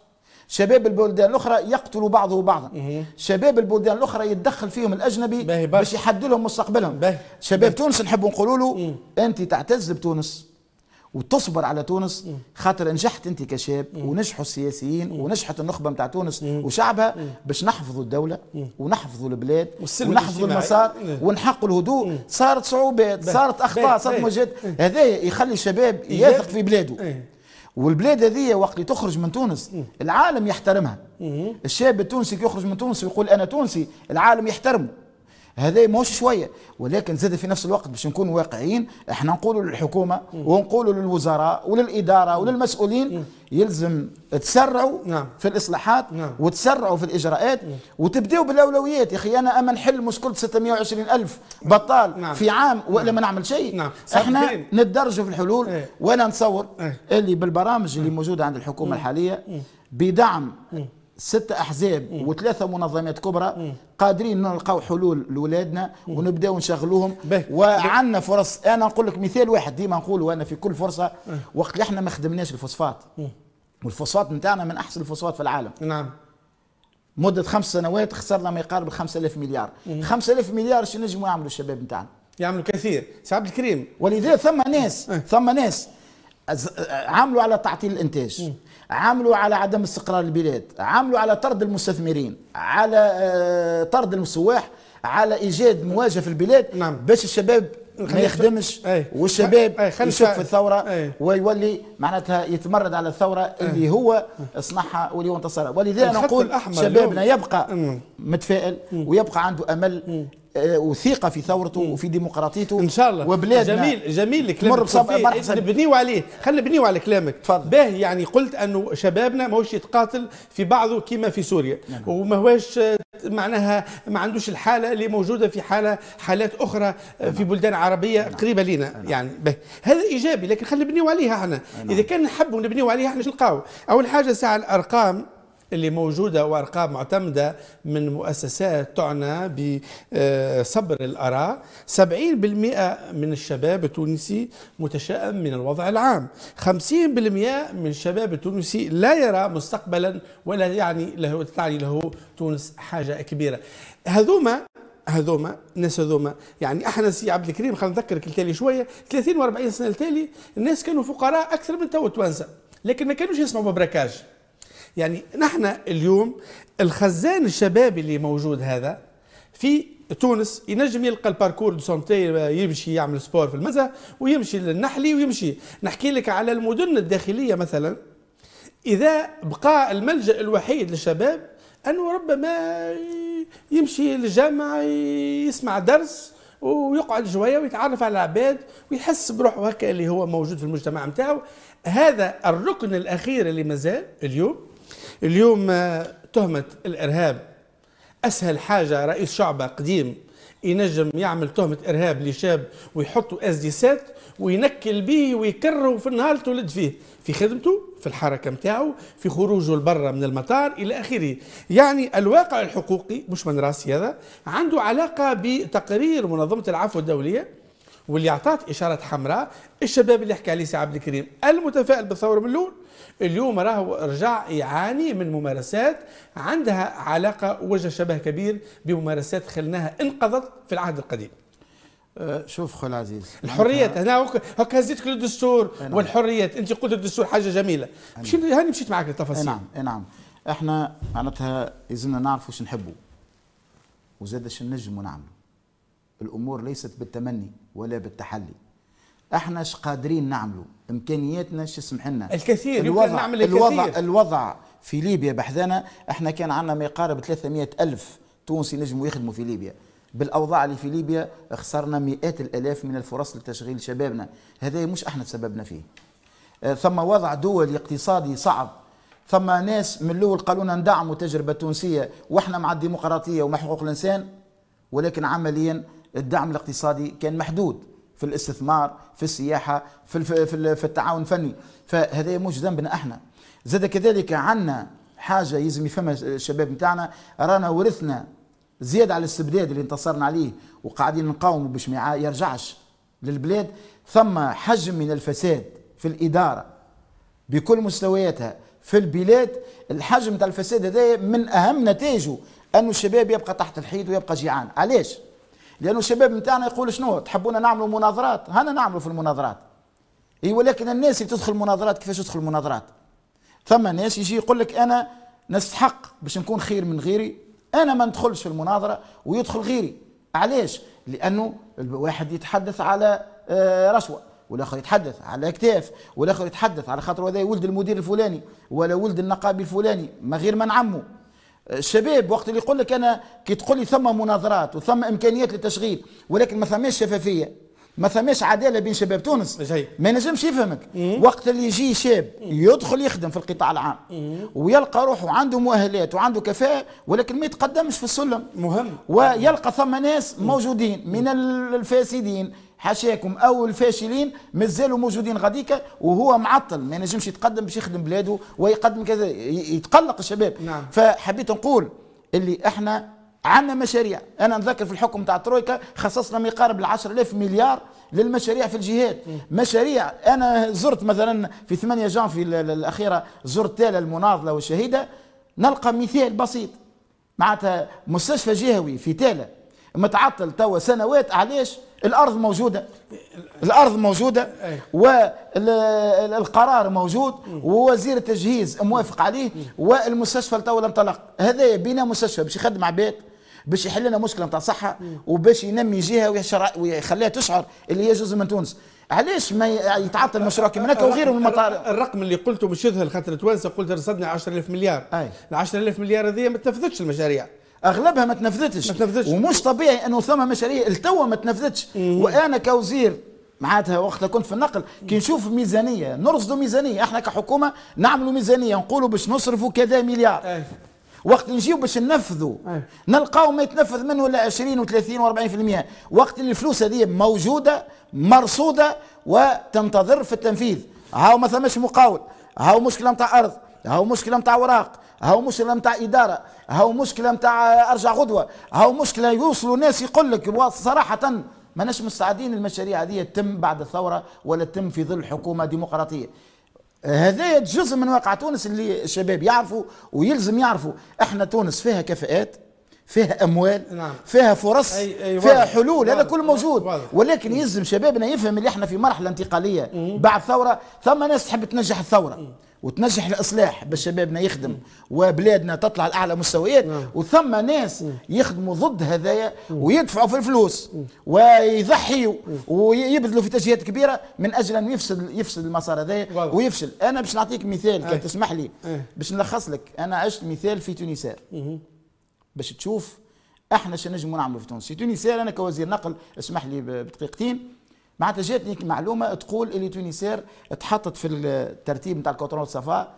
شباب البلدان الاخرى يقتلوا بعضه بعضا شباب البلدان الاخرى يتدخل فيهم الاجنبي باش يحدد لهم مستقبلهم شباب تونس نحب نقولوا له انت تعتز بتونس وتصبر على تونس خاطر نجحت انت كشاب ونجحوا السياسيين ونجحت النخبه نتاع تونس وشعبها باش نحفظوا الدوله ونحفظوا البلاد ونحفظوا المسار ونحقوا الهدوء صارت صعوبات صارت اخطاء صارت مجد هذا يخلي الشباب يثق في بلاده إيه. والبلاد هذه وقت تخرج من تونس العالم يحترمها الشاب التونسي يخرج من تونس ويقول انا تونسي العالم يحترمه هذا ماهوش شويه ولكن زاد في نفس الوقت باش نكون واقعيين احنا نقولوا للحكومه ونقولوا للوزراء وللاداره وللمسؤولين يلزم تسرعوا نعم. في الاصلاحات نعم. وتسرعوا في الاجراءات وتبداوا بالاولويات يا اخي انا اما نحل مشكله 620 الف بطال نعم. في عام والا نعم. ما نعمل شيء نعم. احنا نتدرجوا في الحلول إيه. وانا نصور إيه. اللي بالبرامج اللي موجوده عند الحكومه الحاليه بدعم ست احزاب مم. وثلاثه منظمات كبرى مم. قادرين نلقاو حلول لاولادنا ونبداو نشغلوهم وعندنا فرص انا نقول لك مثال واحد ديما نقول انا في كل فرصه مم. وقت اللي احنا ما خدمناش الفوسفات والفوسفات نتاعنا من احسن الفوسفات في العالم نعم مده خمس سنوات خسرنا ما يقارب 5000 مليار 5000 مليار شنو نجموا يعملوا الشباب نتاعنا يعملوا كثير سي عبد الكريم ولذا ثم ناس ثم ناس عاملوا على تعطيل الانتاج عاملوا على عدم استقرار البلاد عاملوا على طرد المستثمرين على آه، طرد المسواح على ايجاد مواجهه في البلاد نعم. باش الشباب ما يخدمش أي. والشباب يشوف في الثوره أي. ويولي معناتها يتمرد على الثوره أي. اللي هو صنعها واللي هو انتصرها ولذا نقول شبابنا يبقى متفائل ويبقى عنده امل آه، وثيقه في ثورته وفي ديمقراطيته ان شاء الله وبلادنا جميل جميل الكلام نبنيو عليه خلي نبنيو على كلامك تفضل باه يعني قلت انه شبابنا ماهوش يتقاتل في بعضه كما في سوريا نعم. وما هوش آه، معناها ما عندوش الحاله اللي موجوده في حاله حالات اخرى آه، نعم. في بلدان عربيه نعم. قريبه لنا نعم. يعني به. هذا ايجابي لكن خلي نبنيو عليها احنا نعم. اذا كان نحب نبنيو عليها احنا شنو نلقاو اول حاجه ساعه الارقام اللي موجودة وأرقام معتمدة من مؤسسات تعنى بصبر الأراء 70% من الشباب التونسي متشائم من الوضع العام 50% من الشباب التونسي لا يرى مستقبلا ولا يعني له تعني له تونس حاجة كبيرة هذوما هذوما الناس هذوما يعني احنا سي عبد الكريم خلينا نذكرك التالي شويه 30 و40 سنه التالي الناس كانوا فقراء اكثر من تو التوانسه لكن ما كانوش يسمعوا ببركاج يعني نحن اليوم الخزان الشبابي اللي موجود هذا في تونس ينجم يلقى الباركور دو سونتي آه، يمشي يعمل سبور في المزه ويمشي للنحلي ويمشي نحكي لك على المدن الداخليه مثلا اذا بقى الملجا الوحيد للشباب انه ربما يمشي للجامعه يسمع درس ويقعد شويه ويتعرف على العباد ويحس بروحه هكا اللي هو موجود في المجتمع نتاعو هذا الركن الاخير اللي مازال اليوم اليوم آه، تهمة الإرهاب أسهل حاجة رئيس شعبة قديم ينجم يعمل تهمة إرهاب لشاب ويحطوا اس دي سات وينكل به ويكره في النهار تولد فيه في خدمته في الحركة متاعه في خروجه لبرا من المطار إلى آخره يعني الواقع الحقوقي مش من راسي هذا عنده علاقة بتقرير منظمة العفو الدولية واللي أعطت اشاره حمراء الشباب اللي حكى عليه سي عبد الكريم المتفائل بالثوره من الاول اليوم راه رجع يعاني من ممارسات عندها علاقة وجه شبه كبير بممارسات خلناها انقضت في العهد القديم أه، شوف خو العزيز الحريات هنا هك هزيتك للدستور نعم. والحريات انت قلت الدستور حاجه جميله مشيت هاني مشيت معك للتفاصيل نعم نعم احنا معناتها يلزمنا نعرف واش نحبوا وزاد اش نجموا نعملوا الامور ليست بالتمني ولا بالتحلي احنا اش قادرين نعملوا امكانياتنا اش تسمح لنا الكثير الوضع يمكن نعمل الكثير. الوضع الوضع في ليبيا بحذانا احنا كان عندنا ما يقارب 300 الف تونسي نجموا يخدموا في ليبيا بالاوضاع اللي في ليبيا خسرنا مئات الالاف من الفرص لتشغيل شبابنا هذا مش احنا تسببنا فيه آه، ثم وضع دولي اقتصادي صعب ثم ناس من الاول قالوا لنا ندعموا تجربه تونسيه واحنا مع الديمقراطيه ومع حقوق الانسان ولكن عمليا الدعم الاقتصادي كان محدود في الاستثمار في السياحه في في, في التعاون الفني فهذا مش ذنبنا احنا زاد كذلك عندنا حاجه يلزم يفهمها الشباب نتاعنا رانا ورثنا زياده على الاستبداد اللي انتصرنا عليه وقاعدين نقاوموا باش ما يرجعش للبلاد ثم حجم من الفساد في الاداره بكل مستوياتها في البلاد الحجم تاع الفساد هذايا من اهم نتائجه انه الشباب يبقى تحت الحيط ويبقى جيعان علاش لانه الشباب نتاعنا يقول شنو تحبونا نعملوا مناظرات هنا نعملوا في المناظرات اي ولكن الناس اللي تدخل مناظرات كيفاش تدخل مناظرات ثم ناس يجي يقول لك انا نستحق باش نكون خير من غيري انا ما ندخلش في المناظره ويدخل غيري علاش لانه الواحد يتحدث على آه، رشوه والاخر يتحدث على اكتاف والاخر يتحدث على خاطر هذا ولد المدير الفلاني ولا ولد النقابي الفلاني ما غير من عمه الشباب وقت اللي يقول لك انا كي تقول لي ثم مناظرات وثم امكانيات للتشغيل ولكن ما ثماش شفافيه ما ثماش عداله بين شباب تونس جاي. ما ينجمش يفهمك إيه. وقت اللي يجي شاب يدخل يخدم في القطاع العام إيه. ويلقى روحه عنده مؤهلات وعنده كفاءه ولكن ما يتقدمش في السلم مهم ويلقى ثم ناس موجودين من الفاسدين حاشاكم او الفاشلين مازالوا موجودين غاديكا وهو معطل ما ينجمش يتقدم باش يخدم بلاده ويقدم كذا يتقلق الشباب نعم. فحبيت نقول اللي احنا عندنا مشاريع انا نذكر في الحكم تاع ترويكا خصصنا ما يقارب ال 10000 مليار للمشاريع في الجهات مشاريع انا زرت مثلا في 8 جانفي الاخيره زرت تالا المناضله والشهيده نلقى مثال بسيط معناتها مستشفى جهوي في تالا متعطل توا سنوات علاش الارض موجوده الارض موجوده والقرار موجود ووزير التجهيز موافق عليه والمستشفى لتو لم تلق هذا بناء مستشفى باش يخدم عباد باش يحل لنا مشكله نتاع صحه وباش ينمي جهه ويخليها تشعر اللي هي جزء من تونس علاش ما يتعطل مشروع كيما هكا وغيره من المطار الرقم اللي قلته مش يذهل خاطر توانسه قلت رصدنا 10000 مليار ال 10000 مليار هذه ما تنفذتش المشاريع اغلبها ما تنفذتش ما تنفذتش ومش طبيعي انه ثم مشاريع التوا ما تنفذتش إيه. وانا كوزير معناتها وقتها كنت في النقل كي إيه. نشوف ميزانيه نرصدوا ميزانيه احنا كحكومه نعملوا ميزانيه نقولوا باش نصرفوا كذا مليار أيه. وقت نجيو باش ننفذوا أيه. نلقاو ما يتنفذ منه الا 20 و30 و40% وقت اللي الفلوس هذه موجوده مرصوده وتنتظر في التنفيذ هاو ما ثمش مقاول هاو مشكله نتاع ارض هاو مشكله نتاع اوراق هاو مشكله نتاع اداره هاو مشكله نتاع ارجع غدوه هاو مشكله يوصلوا ناس يقول لك صراحه ماناش مستعدين المشاريع هذه تتم بعد الثوره ولا تتم في ظل حكومه ديمقراطيه هذا جزء من واقع تونس اللي الشباب يعرفوا ويلزم يعرفوا احنا تونس فيها كفاءات فيها اموال نعم. فيها فرص أي أي فيها واضح. حلول هذا كله موجود واضح. ولكن يلزم شبابنا يفهم اللي احنا في مرحله انتقاليه بعد ثوره ثم ناس تحب تنجح الثوره مم. وتنجح الاصلاح باش شبابنا يخدم وبلادنا تطلع لاعلى مستويات نعم. وثم ناس نعم. يخدموا ضد هذايا نعم. ويدفعوا في الفلوس ويضحيوا ويبذلوا في تجهيزات كبيره من اجل ان يفسد يفسد المسار هذايا ويفشل انا باش نعطيك مثال كان تسمح لي باش نلخص لك انا عشت مثال في تونسير باش تشوف احنا نجموا نعملوا في تونس في تونسير انا كوزير نقل اسمح لي بدقيقتين معناتها جاتني معلومه تقول اللي تونيسير تحطت في الترتيب نتاع الكوترون صفا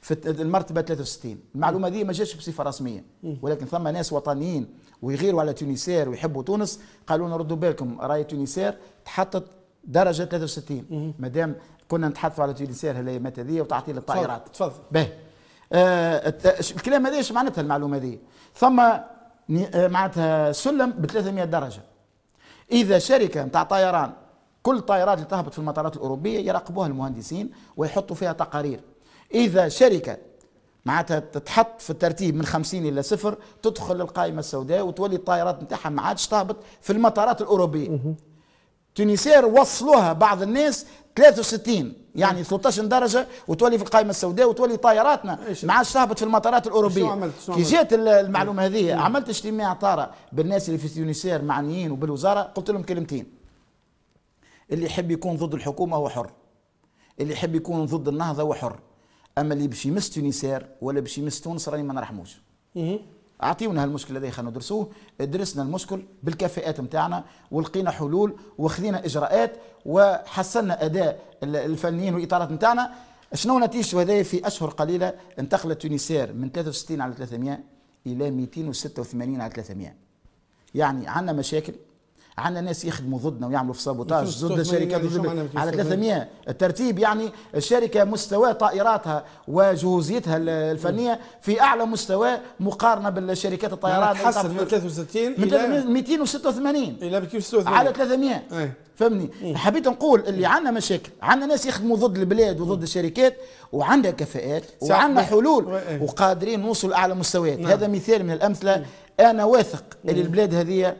في المرتبه 63 المعلومه دي ما جاتش بصفه رسميه ولكن ثم ناس وطنيين ويغيروا على تونيسير ويحبوا تونس قالوا لنا ردوا بالكم راي تونيسير تحطت درجه 63 مادام كنا نتحدثوا على هلا الايامات هذه وتعطيل الطائرات تفضل به آه الكلام هذا ايش معناتها المعلومه دي ثم آه، معناتها سلم ب 300 درجه اذا شركه نتاع طيران كل الطائرات اللي تهبط في المطارات الاوروبيه يراقبوها المهندسين ويحطوا فيها تقارير اذا شركه معناتها تتحط في الترتيب من 50 الى صفر تدخل للقائمه السوداء وتولي الطائرات نتاعها ما عادش تهبط في المطارات الاوروبيه تونسير وصلوها بعض الناس 63 يعني 13 درجه وتولي في القائمه السوداء وتولي طائراتنا ما عادش تهبط في المطارات الاوروبيه شو عملت؟ شو عملت؟ كي جات المعلومه هذه عملت اجتماع طارئ بالناس اللي في تونسير معنيين وبالوزاره قلت لهم كلمتين اللي يحب يكون ضد الحكومه هو حر اللي يحب يكون ضد النهضه هو حر اما اللي باش يمس تونسير ولا باش يمس تونس راني ما نرحموش اعطيونا هالمشكل هذا خلينا ندرسوه درسنا المشكل بالكفاءات نتاعنا ولقينا حلول وخذينا اجراءات وحسنا اداء الفنيين والاطارات نتاعنا شنو نتيجته هذا في اشهر قليله انتقلت تونسير من 63 على 300 الى 286 على 300 يعني عندنا مشاكل عندنا ناس يخدموا ضدنا ويعملوا في سابوتاج ضد شركات على 300 الترتيب يعني الشركه مستوى طائراتها وجهوزيتها الفنيه في اعلى مستوى مقارنه بالشركات الطيران يعني تحصل من 63 الى 286 الى 286 على 300 إيه. فهمني إيه. حبيت نقول اللي إيه. عندنا مشاكل عندنا ناس يخدموا ضد البلاد وضد الشركات وعندنا كفاءات وعندنا حلول وقادرين نوصلوا لاعلى مستويات نعم. هذا مثال من الامثله انا واثق ان البلاد هذه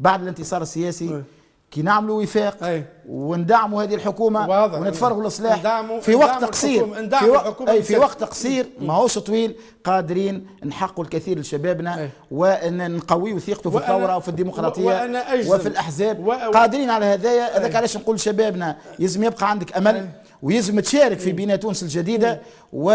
بعد الانتصار السياسي كي نعملوا وفاق وندعموا هذه الحكومه ونتفرغوا للصلاح في وقت قصير في, و... أي في وقت قصير ماهوش طويل قادرين نحقوا الكثير لشبابنا نقويوا ثقته في الثوره وفي الديمقراطيه وأنا أجزم. وفي الاحزاب و... قادرين على هذايا هذاك علاش نقول لشبابنا لازم يبقى عندك امل ويزم تشارك في بناء تونس الجديده و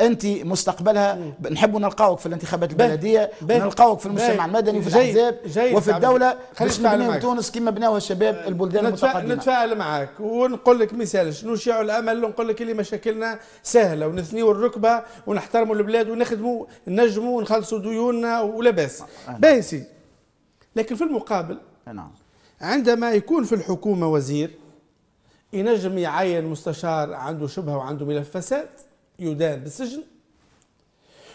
انت مستقبلها نحب نلقاوك في الانتخابات البلديه نلقاوك في المجتمع المدني وفي الاحزاب وفي الدوله باش نبنيو تونس كما بناوها الشباب آه، البلدان المتقدمه نتفاعل معك ونقول لك مثال شنو شيع الامل ونقول لك اللي مشاكلنا سهله ونثنيو الركبه ونحترموا البلاد ونخدموا نجموا ونخلصوا ديوننا ولا باس آه، آه. باهي لكن في المقابل نعم عندما يكون في الحكومه وزير ينجم يعين مستشار عنده شبهه وعنده ملف فساد يدان بالسجن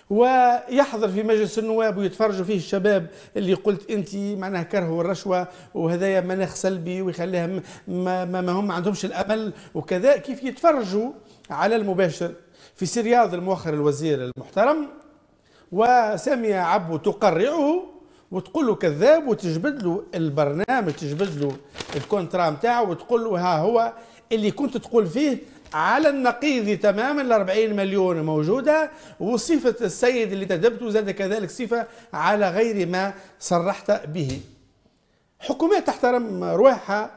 ويحضر في مجلس النواب ويتفرجوا فيه الشباب اللي قلت انت معناها كرهوا الرشوه وهذايا مناخ سلبي ويخليها ما, ما هم ما عندهمش الامل وكذا كيف يتفرجوا على المباشر في سرياض المؤخر الوزير المحترم وساميه عبو تقرعه وتقول له كذاب وتجبد له البرنامج تجبد له الكونترا نتاعه وتقول له ها هو اللي كنت تقول فيه على النقيض تماما ال 40 مليون موجودة وصفة السيد اللي تدبته زاد كذلك صفة على غير ما صرحت به حكومات تحترم رواحها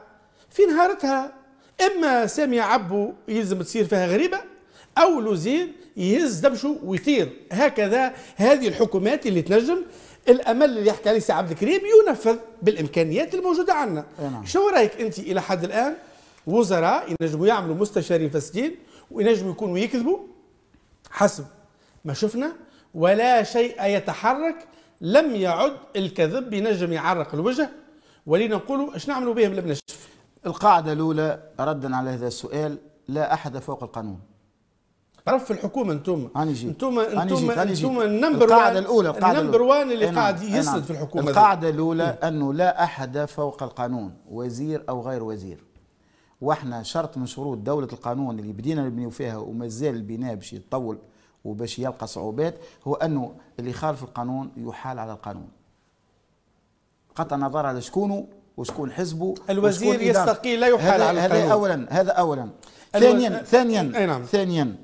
في نهارتها اما سامي عبو يلزم تصير فيها غريبة او لوزير يهز دبشه ويطير هكذا هذه الحكومات اللي تنجم الامل اللي يحكي عليه سي عبد الكريم ينفذ بالامكانيات الموجوده عندنا نعم. شو رايك انت الى حد الان وزراء ينجموا يعملوا مستشارين فاسدين وينجموا يكونوا يكذبوا حسب ما شفنا ولا شيء يتحرك لم يعد الكذب ينجم يعرق الوجه ولينا نقولوا اش نعملوا بهم لم نشف القاعدة الأولى ردا على هذا السؤال لا أحد فوق القانون رف الحكومه انتم انتم انتم انتم النمبر القاعده الاولى القاعده النمبر وان اللي قاعد يسند في الحكومه القاعده الاولى انه لا احد فوق القانون وزير او غير وزير واحنا شرط من شروط دوله القانون اللي بدينا نبنيو فيها ومازال البناء باش يتطول وباش يلقى صعوبات هو انه اللي خالف القانون يحال على القانون قطع نظر على شكونه وشكون حزبه الوزير يستقيل لا يحال على هذا اولا هذا اولا ثانيا ثانيا اي نعم. ثانيا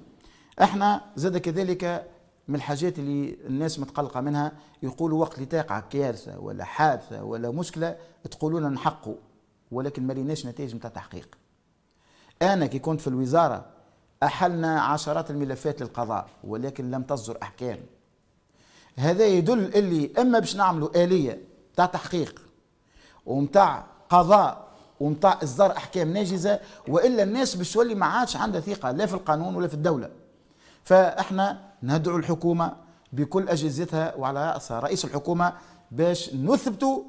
احنا زاد كذلك من الحاجات اللي الناس متقلقه منها يقولوا وقت اللي تقع كارثه ولا حادثه ولا مشكله تقولوا لنا نحقوا ولكن ما ليناش نتائج نتاع تحقيق أنا كي كنت في الوزارة أحلنا عشرات الملفات للقضاء ولكن لم تصدر أحكام هذا يدل اللي إما باش نعملوا آلية تاع تحقيق ومتاع قضاء ومتاع إصدار أحكام ناجزة وإلا الناس باش تولي ما عادش عندها ثقة لا في القانون ولا في الدولة فإحنا ندعو الحكومة بكل أجهزتها وعلى رأسها رئيس الحكومة باش نثبتوا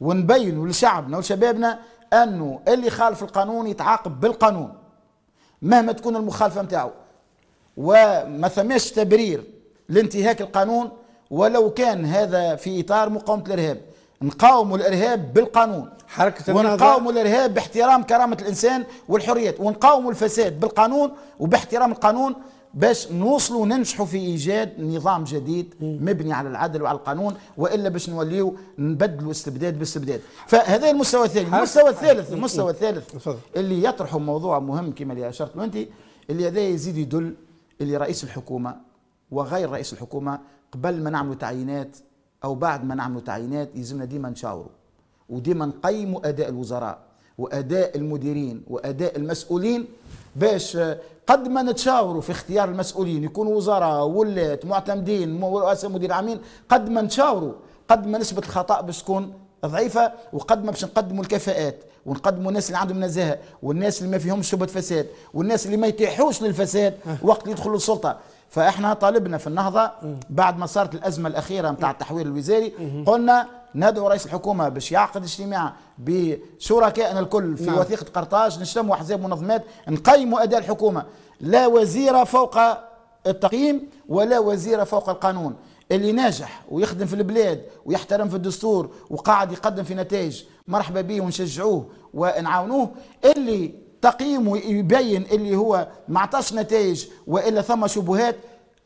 ونبينوا لشعبنا ولشبابنا انه اللي خالف القانون يتعاقب بالقانون مهما تكون المخالفه نتاعو وما ثماش تبرير لانتهاك القانون ولو كان هذا في اطار مقاومه الارهاب نقاوموا الارهاب بالقانون حركه ونقاوموا الارهاب باحترام كرامه الانسان والحريات ونقاوموا الفساد بالقانون وباحترام القانون باش نوصلوا وننجحوا في ايجاد نظام جديد مبني على العدل وعلى القانون والا باش نوليو نبدلوا استبداد باستبداد فهذا المستوى الثاني المستوى الثالث المستوى الثالث اللي يطرح موضوع مهم كما اللي اشرت انت اللي هذا يزيد يدل اللي رئيس الحكومه وغير رئيس الحكومه قبل ما نعملوا تعيينات او بعد ما نعملوا تعيينات يلزمنا ديما نشاوروا وديما نقيموا اداء الوزراء واداء المديرين واداء المسؤولين باش قد ما نتشاوروا في اختيار المسؤولين يكونوا وزراء ولات معتمدين رؤساء مدير عامين قد ما نتشاوروا قد ما نسبة الخطأ باش تكون ضعيفة وقد ما باش نقدموا الكفاءات ونقدموا الناس اللي عندهم نزاهة والناس اللي ما فيهمش شبهة فساد والناس اللي ما يتيحوش للفساد أه. وقت اللي يدخلوا السلطة فاحنا طالبنا في النهضة أه. بعد ما صارت الأزمة الأخيرة نتاع أه. التحويل الوزاري قلنا ندعو رئيس الحكومه باش يعقد اجتماع بشركائنا الكل في نعم. وثيقه قرطاج نجتمعوا احزاب منظمات نقيموا اداء الحكومه لا وزيره فوق التقييم ولا وزيره فوق القانون اللي ناجح ويخدم في البلاد ويحترم في الدستور وقاعد يقدم في نتائج مرحبا به ونشجعوه ونعاونوه اللي تقييمه يبين اللي هو ما عطاش نتائج والا ثم شبهات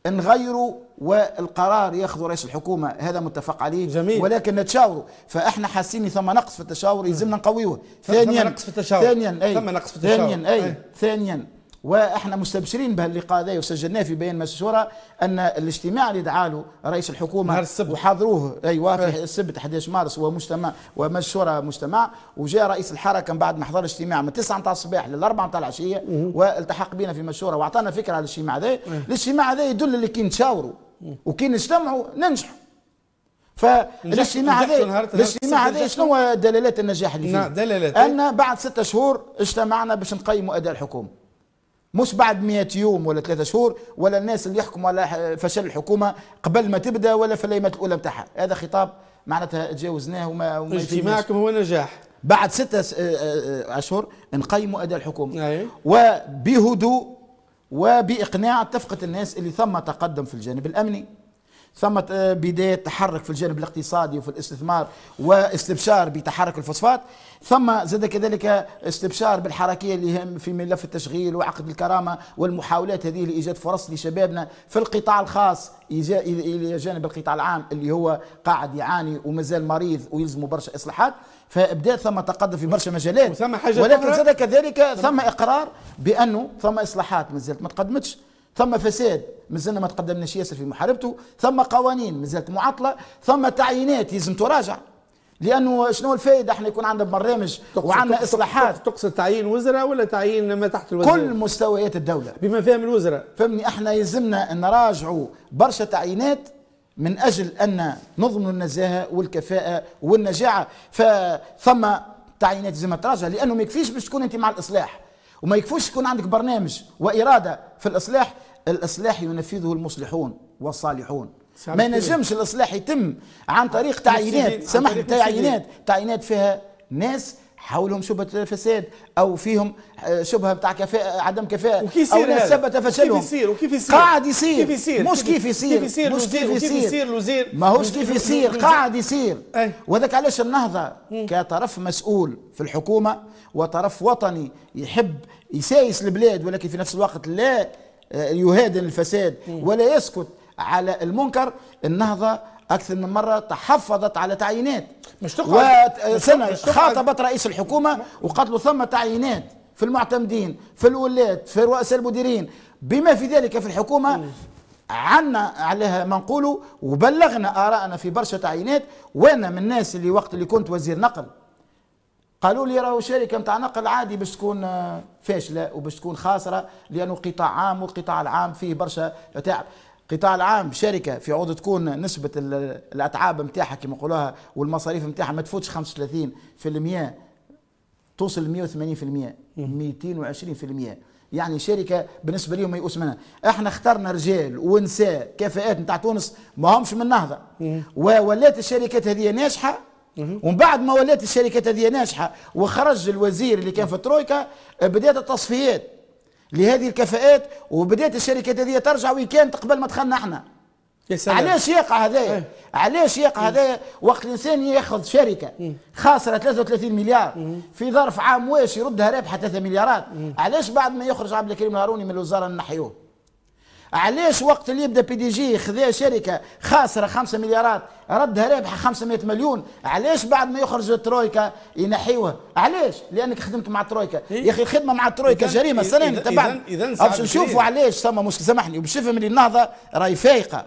نغيروا والقرار ياخذه رئيس الحكومه هذا متفق عليه جميل. ولكن نتشاوروا فاحنا حاسين ثم نقص في التشاور يلزمنا نقويه ثانيا ثم نقص في التشاور ثانيا اي ثم نقص في التشاور ثانيا اي, أي. ثانيا واحنا مستبشرين بهاللقاء هذا وسجلناه في بيان الشورى ان الاجتماع اللي له رئيس الحكومه نهار السبت وحضروه ايوه في السبت 11 مارس ومجتمع الشورى مجتمع وجاء رئيس الحركه من بعد ما حضر الاجتماع من 9 نتاع الصباح لل 4 نتاع العشيه والتحق بنا في الشورى واعطانا فكره على الاجتماع هذا الاجتماع هذا يدل اللي كي نتشاوروا وكي نجتمعوا ننجحوا فالاجتماع هذا الاجتماع هذا شنو دلالات النجاح اللي فيه؟ دلالات ان بعد ستة شهور اجتمعنا باش نقيموا اداء الحكومه مش بعد 100 يوم ولا ثلاثة شهور ولا الناس اللي يحكموا على فشل الحكومه قبل ما تبدا ولا في الايامات الاولى بتاعها هذا خطاب معناتها تجاوزناه وما, وما اجتماعكم هو نجاح بعد ستة اشهر آه، آه، آه، نقيموا اداء الحكومه أيه. وبهدوء وبإقناع تفقة الناس اللي ثم تقدم في الجانب الأمني ثم بداية تحرك في الجانب الاقتصادي وفي الاستثمار واستبشار بتحرك الفوسفات ثم زاد كذلك استبشار بالحركية اللي هم في ملف التشغيل وعقد الكرامة والمحاولات هذه لإيجاد فرص لشبابنا في القطاع الخاص إلى جانب القطاع العام اللي هو قاعد يعاني ومازال مريض ويلزم برشا إصلاحات فابدا ثم تقدم في برشا مجالات وثم حاجة ولكن زاد كذلك ثم اقرار بانه ثم اصلاحات مازالت ما تقدمتش ثم فساد مازلنا ما تقدمناش ياسر في محاربته ثم قوانين مازالت معطله ثم تعيينات لازم تراجع لانه شنو الفائده احنا يكون عندنا برنامج وعندنا اصلاحات تقصد تعيين وزراء ولا تعيين ما تحت الوزراء كل مستويات الدوله بما فيها من الوزراء فهمني احنا يلزمنا نراجعوا برشا تعيينات من أجل أن نضمن النزاهة والكفاءة والنجاعة فثم تعيينات لازم تراجع لأنه ما يكفيش باش تكون أنت مع الإصلاح وما يكفوش يكون عندك برنامج وإرادة في الإصلاح الإصلاح ينفذه المصلحون والصالحون ما ينجمش الإصلاح يتم عن طريق تعيينات سامحني تعيينات تعيينات فيها ناس حولهم شبهه فساد او فيهم آه، شبهه بتاع كفاءه عدم كفاءه وكيف يصير او ناس ثبت فشلهم وكيف يصير وكيف يصير قاعد يصير كيف يصير مش كيف يصير كيف يصير مش كيف يصير الوزير ماهوش كيف يصير قاعد يصير وذاك علاش النهضه كطرف مسؤول في الحكومه وطرف وطني يحب يسايس البلاد ولكن في نفس الوقت لا آه، يهادن الفساد ولا يسكت على المنكر النهضه اكثر من مره تحفظت على تعيينات مش تقعد وسنة خاطبت رئيس الحكومه وقالت له ثم تعيينات في المعتمدين في الولاة في رؤساء المديرين بما في ذلك في الحكومه عنا عليها ما نقولوا وبلغنا آراءنا في برشا تعيينات وانا من الناس اللي وقت اللي كنت وزير نقل قالوا لي راهو شركة نتاع نقل عادي باش تكون آه، فاشله وباش تكون خاسره لانه قطاع عام والقطاع العام فيه برشا تعب قطاع العام شركه في عوض تكون نسبه الاتعاب نتاعها كما يقولوها والمصاريف نتاعها ما تفوتش 35% توصل 180% 220% يعني شركه بالنسبه لهم يقوس منها احنا اخترنا رجال ونساء كفاءات نتاع تونس ما همش من النهضه وولات الشركات هذه ناجحه ومن بعد ما ولات الشركات هذه ناجحه وخرج الوزير اللي كان في الترويكا بدات التصفيات لهذه الكفاءات وبدات الشركات هذه ترجع كانت قبل ما دخلنا احنا علاش يقع هذايا إيه. علاش يقع هذايا وقت الانسان ياخذ شركه إيه. خاسره 33 مليار إيه. في ظرف عام واش يردها رابحه 3 مليارات علاش بعد ما يخرج عبد الكريم الهاروني من الوزاره نحيوه علاش وقت اللي يبدا بي دي جي خذا شركه خاسره 5 مليارات ردها رابحه 500 مليون علاش بعد ما يخرج الترويكا ينحيوه علاش لانك خدمت مع الترويكا إيه. يا اخي الخدمه مع الترويكا جريمه سنين تبعنا باش نشوفوا علاش ثم مش سامحني وباش نفهم اللي النهضه راهي فايقه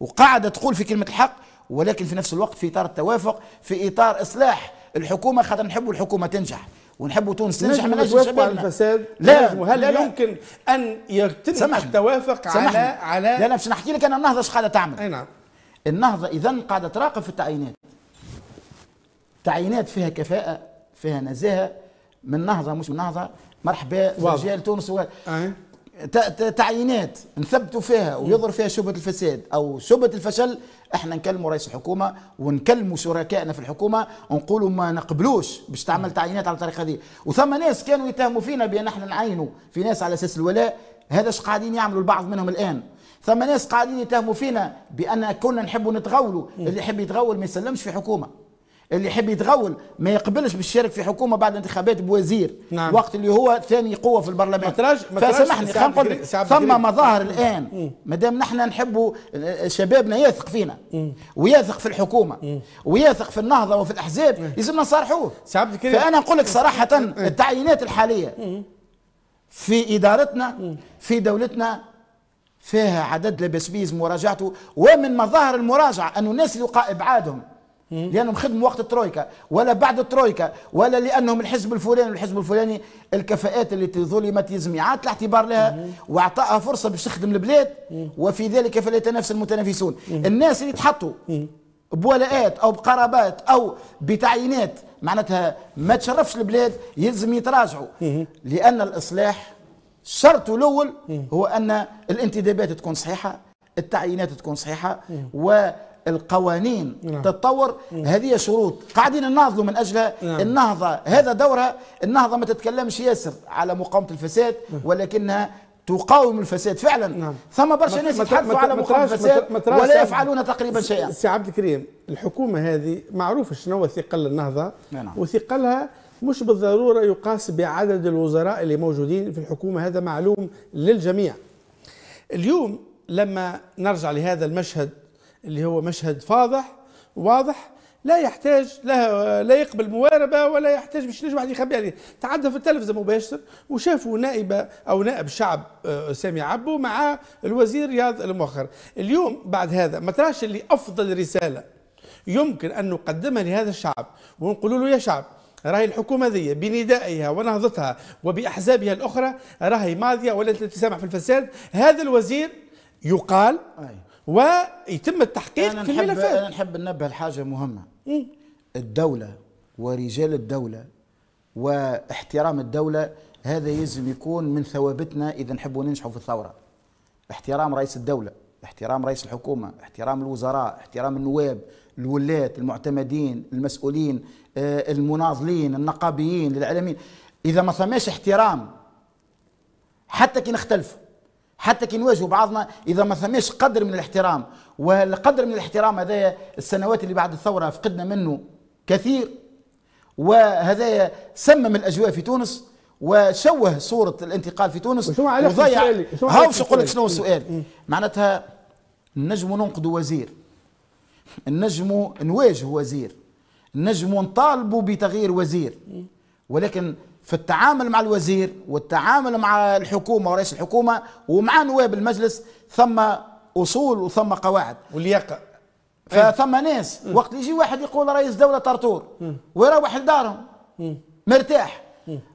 وقاعده تقول في كلمه الحق ولكن في نفس الوقت في اطار التوافق في اطار اصلاح الحكومه خاطر نحبوا الحكومه تنجح ونحبوا تونس تنجح من اجل شبابنا الفساد لا وهل لا يمكن لا. ان يتم التوافق على على لا انا باش نحكي لك انا النهضه ايش قاعده تعمل اي نعم النهضه اذا قاعده تراقب في التعيينات تعيينات فيها كفاءه فيها نزاهه من نهضه مش من نهضه مرحبا رجال تونس و... تعيينات نثبتوا فيها ويظهر فيها شبهه الفساد او شبهه الفشل احنا نكلموا رئيس الحكومه ونكلموا شركائنا في الحكومه ونقولوا ما نقبلوش باش تعمل تعيينات على الطريقه دي وثم ناس كانوا يتهموا فينا بان احنا نعينوا في ناس على اساس الولاء هذا اش قاعدين يعملوا البعض منهم الان ثم ناس قاعدين يتهموا فينا بان كنا نحبوا نتغولوا اللي يحب يتغول ما يسلمش في حكومه اللي يحب يتغول ما يقبلش بالشارك في حكومه بعد انتخابات بوزير نعم. وقت اللي هو ثاني قوه في البرلمان متراج فسامحني خلينا نقول لك ثم مظاهر الان ما دام نحن نحبوا آه، شبابنا يثق فينا ويثق في الحكومه ويثق في النهضه وفي الاحزاب لازمنا نصارحوه فانا نقول لك صراحه التعيينات الحاليه في ادارتنا في دولتنا فيها عدد لبسبيز مراجعته ومن مظاهر المراجعة أن الناس يلقى إبعادهم لانهم خدموا وقت الترويكا ولا بعد الترويكا ولا لانهم الحزب الفلاني والحزب الفلاني الكفاءات اللي ظلمت يزميعات الاعتبار لها واعطاها فرصه باش تخدم البلاد وفي ذلك فليتنافس المتنافسون الناس اللي تحطوا بولاءات او بقرابات او بتعيينات معناتها ما تشرفش البلاد يلزم يتراجعوا لان الاصلاح شرطه الاول هو ان الانتدابات تكون صحيحه التعيينات تكون صحيحه و القوانين نعم. تتطور نعم. هذه شروط قاعدين نناضلوا من أجلها نعم. النهضة هذا دورها النهضة ما تتكلمش ياسر على مقاومة الفساد نعم. ولكنها تقاوم الفساد فعلا نعم. ثم برشا ناس يتحدثوا على مقاومة الفساد متراش ولا يفعلون تقريبا شيئا سي عبد الكريم الحكومة هذه معروف شنو هو ثقل النهضة نعم. نعم. وثقلها مش بالضرورة يقاس بعدد الوزراء اللي موجودين في الحكومة هذا معلوم للجميع اليوم لما نرجع لهذا المشهد اللي هو مشهد فاضح واضح لا يحتاج لا لا يقبل مواربه ولا يحتاج باش نجم واحد يخبي عليه تعدى في التلفزه مباشر وشافوا نائبه او نائب شعب آه، سامي عبو مع الوزير رياض المؤخر اليوم بعد هذا ما تراش اللي افضل رساله يمكن ان نقدمها لهذا الشعب ونقول له يا شعب راهي الحكومة ذي بندائها ونهضتها وبأحزابها الأخرى راهي ماضية ولا تسامح في الفساد هذا الوزير يقال ويتم التحقيق في الملفات أنا نحب ننبه لحاجة مهمة إيه؟ الدولة ورجال الدولة واحترام الدولة هذا يلزم يكون من ثوابتنا إذا نحبوا ننجحوا في الثورة احترام رئيس الدولة احترام رئيس الحكومة احترام الوزراء احترام النواب الولاة المعتمدين المسؤولين آه، المناضلين النقابيين الإعلاميين إذا ما ثماش احترام حتى كي نختلفوا حتى كي نواجهوا بعضنا اذا ما ثماش قدر من الاحترام والقدر من الاحترام هذايا السنوات اللي بعد الثوره فقدنا منه كثير وهذايا سمم الاجواء في تونس وشوه صوره الانتقال في تونس وضيع شو نقول لك شنو السؤال معناتها نجموا ننقدوا وزير نجموا نواجهوا وزير نجموا نطالبوا بتغيير وزير ولكن في التعامل مع الوزير والتعامل مع الحكومه ورئيس الحكومه ومع نواب المجلس ثم اصول وثم قواعد واللياقه فثم ناس وقت يجي واحد يقول رئيس دوله طرطور ويروح لدارهم مرتاح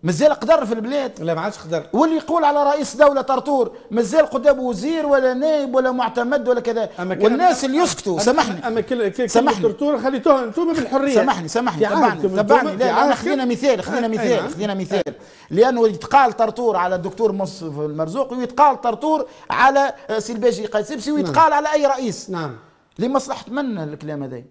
مازال قدر في البلاد لا ما عادش قدر واللي يقول على رئيس دوله طرطور مازال قدام وزير ولا نائب ولا معتمد ولا كذا والناس اللي يسكتوا سامحني اما كل سامحني طرطور خليتوها انتم بالحريه سامحني سامحني تبعني تبعني لا خذينا مثال خذينا مثال نعم. خذينا مثال لانه يتقال طرطور على الدكتور مصطفى المرزوق ويتقال طرطور على آه، الباجي قاسمسي ويتقال نعم. على اي رئيس نعم لمصلحه من الكلام هذا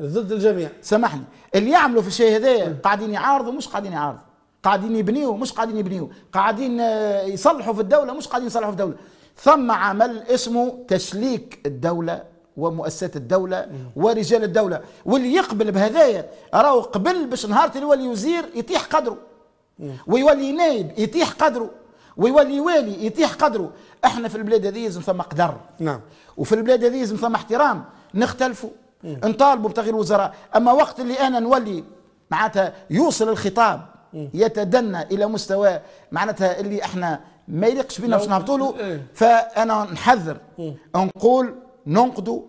ضد الجميع سامحني اللي يعملوا في الشيء هذا قاعدين يعارضوا مش قاعدين يعارضوا قاعدين يبنيوا مش قاعدين يبنيوا قاعدين آه، يصلحوا في الدوله مش قاعدين يصلحوا في الدوله ثم عمل اسمه تسليك الدوله ومؤسسات الدولة ورجال الدولة واللي يقبل بهذايا راهو قبل باش نهار يولي وزير يطيح قدره ويولي نايب يطيح قدره ويولي والي يطيح قدره احنا في البلاد هذه لازم ثم قدر نعم وفي البلاد هذه لازم ثم احترام نختلفوا نطالبوا بتغيير وزراء اما وقت اللي انا نولي معناتها يوصل الخطاب يتدنى الى مستوى معناتها اللي احنا ما يليقش بينا باش نهبطوا له إيه. فانا نحذر نقول ننقدوا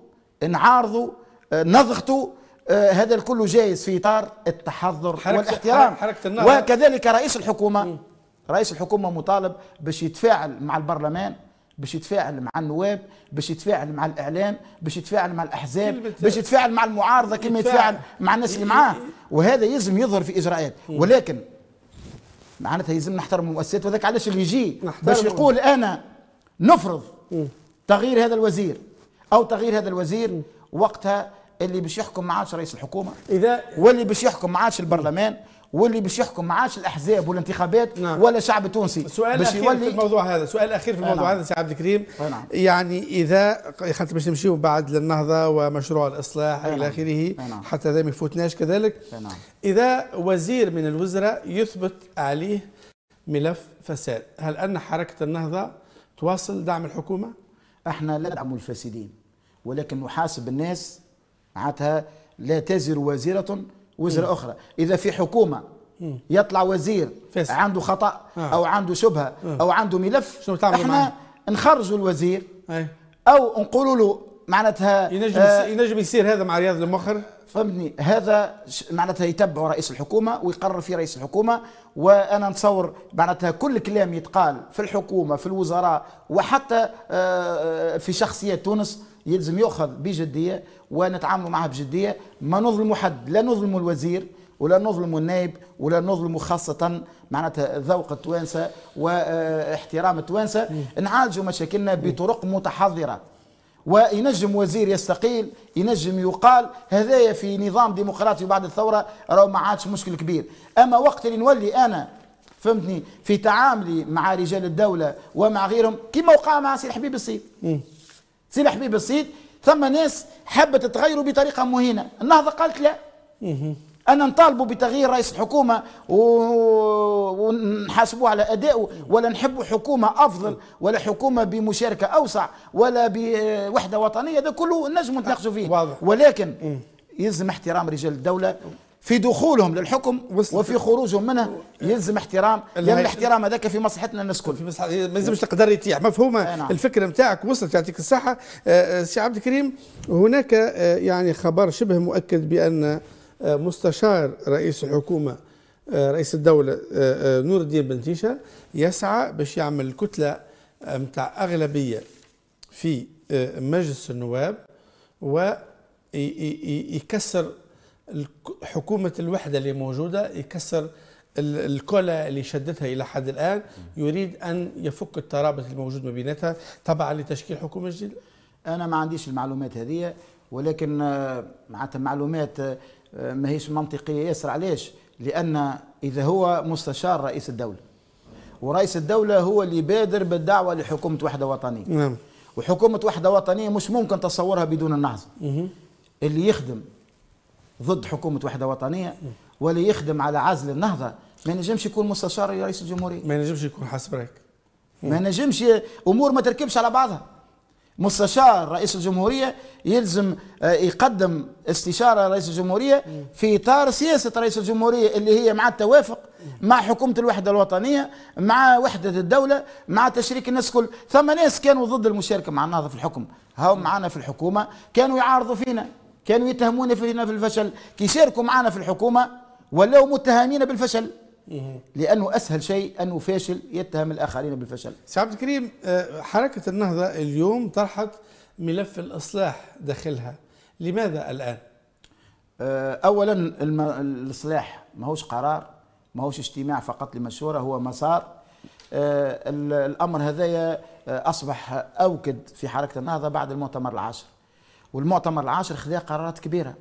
نعارضوا نضغطوا آه، هذا الكل جايز في اطار التحضر حركة والاحترام حركة وكذلك رئيس الحكومه رئيس الحكومه مطالب باش يتفاعل مع البرلمان باش يتفاعل مع النواب باش يتفاعل مع الاعلام باش يتفاعل مع الاحزاب باش يتفاعل مع المعارضه كما يتفاعل مع الناس اللي معاه وهذا يلزم يظهر في اجراءات ولكن معناتها يلزم نحترم المؤسسات وذاك علاش اللي يجي باش يقول انا نفرض تغيير هذا الوزير او تغيير هذا الوزير وقتها اللي باش يحكم ما عادش رئيس الحكومه اذا واللي باش يحكم ما عادش البرلمان واللي باش يحكم معاش الاحزاب والانتخابات نعم. ولا الشعب التونسي سؤال اخير يولي في الموضوع هذا سؤال اخير في الموضوع نعم. هذا سي عبد الكريم نعم. يعني اذا خاطر باش نمشيو بعد للنهضه ومشروع الاصلاح نعم. الى اخره نعم. حتى هذا ما يفوتناش كذلك نعم. اذا وزير من الوزراء يثبت عليه ملف فساد هل ان حركه النهضه تواصل دعم الحكومه احنا لا ندعم الفاسدين ولكن نحاسب الناس معناتها لا تزر وزيره وزر اخرى اذا في حكومه يطلع وزير فاسد. عنده خطا آه. او عنده شبهه آه. او عنده ملف شنو تعمل احنا نخرجوا الوزير أي. او نقولوا له معناتها ينجم آه ينجم يصير هذا مع رياض المخر فهمتني هذا معناتها يتبع رئيس الحكومه ويقرر فيه رئيس الحكومه وانا نتصور معناتها كل كلام يتقال في الحكومه في الوزراء وحتى آه، آه، في شخصيه تونس يلزم يؤخذ بجديه ونتعاملوا معها بجديه ما نظلموا حد لا نظلموا الوزير ولا نظلموا النائب ولا نظلموا خاصة معناتها ذوق التوانسة واحترام التوانسة نعالجوا مشاكلنا بطرق متحضرة وينجم وزير يستقيل ينجم يقال هذايا في نظام ديمقراطي بعد الثورة راه ما عادش مشكل كبير أما وقت اللي نولي أنا فهمتني في تعاملي مع رجال الدولة ومع غيرهم كما وقع مع سي الحبيب الصيب سيدي حبيب السيد ثم ناس حبت تغيروا بطريقه مهينه النهضه قالت لا انا نطالبوا بتغيير رئيس الحكومه و... ونحاسبوه على ادائه ولا نحبوا حكومه افضل ولا حكومه بمشاركه اوسع ولا بوحده وطنيه هذا كله نجم نتناقشوا فيه واضح. ولكن يلزم احترام رجال الدوله في دخولهم للحكم وفي خروجهم منه يلزم احترام لان الاحترام هذاك في مصلحتنا الناس كل في ما يلزمش تقدر يتيح مفهومه نعم. الفكره نتاعك وصلت يعطيك الصحه آه، آه، سي عبد الكريم هناك آه، يعني خبر شبه مؤكد بان مستشار رئيس الحكومه رئيس الدوله نور الدين بن تيشة يسعى باش يعمل كتله نتاع اغلبيه في مجلس النواب ويكسر حكومة الوحدة اللي موجودة يكسر الكلة اللي شدتها إلى حد الآن يريد أن يفك الترابط الموجود ما بيناتها طبعا لتشكيل حكومة جديدة أنا ما عنديش المعلومات هذه ولكن آه، معناتها معلومات آه، ما هيش منطقية ياسر علاش لأن إذا هو مستشار رئيس الدولة ورئيس الدولة هو اللي بادر بالدعوة لحكومة وحدة وطنية نعم. وحكومة وحدة وطنية مش ممكن تصورها بدون النهضة اللي يخدم ضد حكومه وحده وطنيه واللي يخدم على عزل النهضه ما ينجمش يكون مستشار لرئيس الجمهوريه ما ينجمش يكون حسب رايك ما ينجمش امور ما تركبش على بعضها مستشار رئيس الجمهوريه يلزم آه، يقدم استشاره رئيس الجمهوريه في اطار سياسه رئيس الجمهوريه اللي هي مع التوافق مع حكومه الوحده الوطنيه مع وحده الدوله مع تشريك الناس كل ثم ناس كانوا ضد المشاركه مع النهضه في الحكم هاو معنا في الحكومه كانوا يعارضوا فينا كانوا يتهمون فينا في الفشل كيشاركوا معنا في الحكومة ولاو متهمين بالفشل إيه. لأنه أسهل شيء أنه فاشل يتهم الآخرين بالفشل سي عبد الكريم آه، حركة النهضة اليوم طرحت ملف الإصلاح داخلها لماذا الآن؟ آه، أولا الإصلاح ماهوش قرار ماهوش اجتماع فقط لمشورة هو مسار آه، الأمر هذايا أصبح أوكد في حركة النهضة بعد المؤتمر العاشر والمؤتمر العاشر خذا قرارات كبيره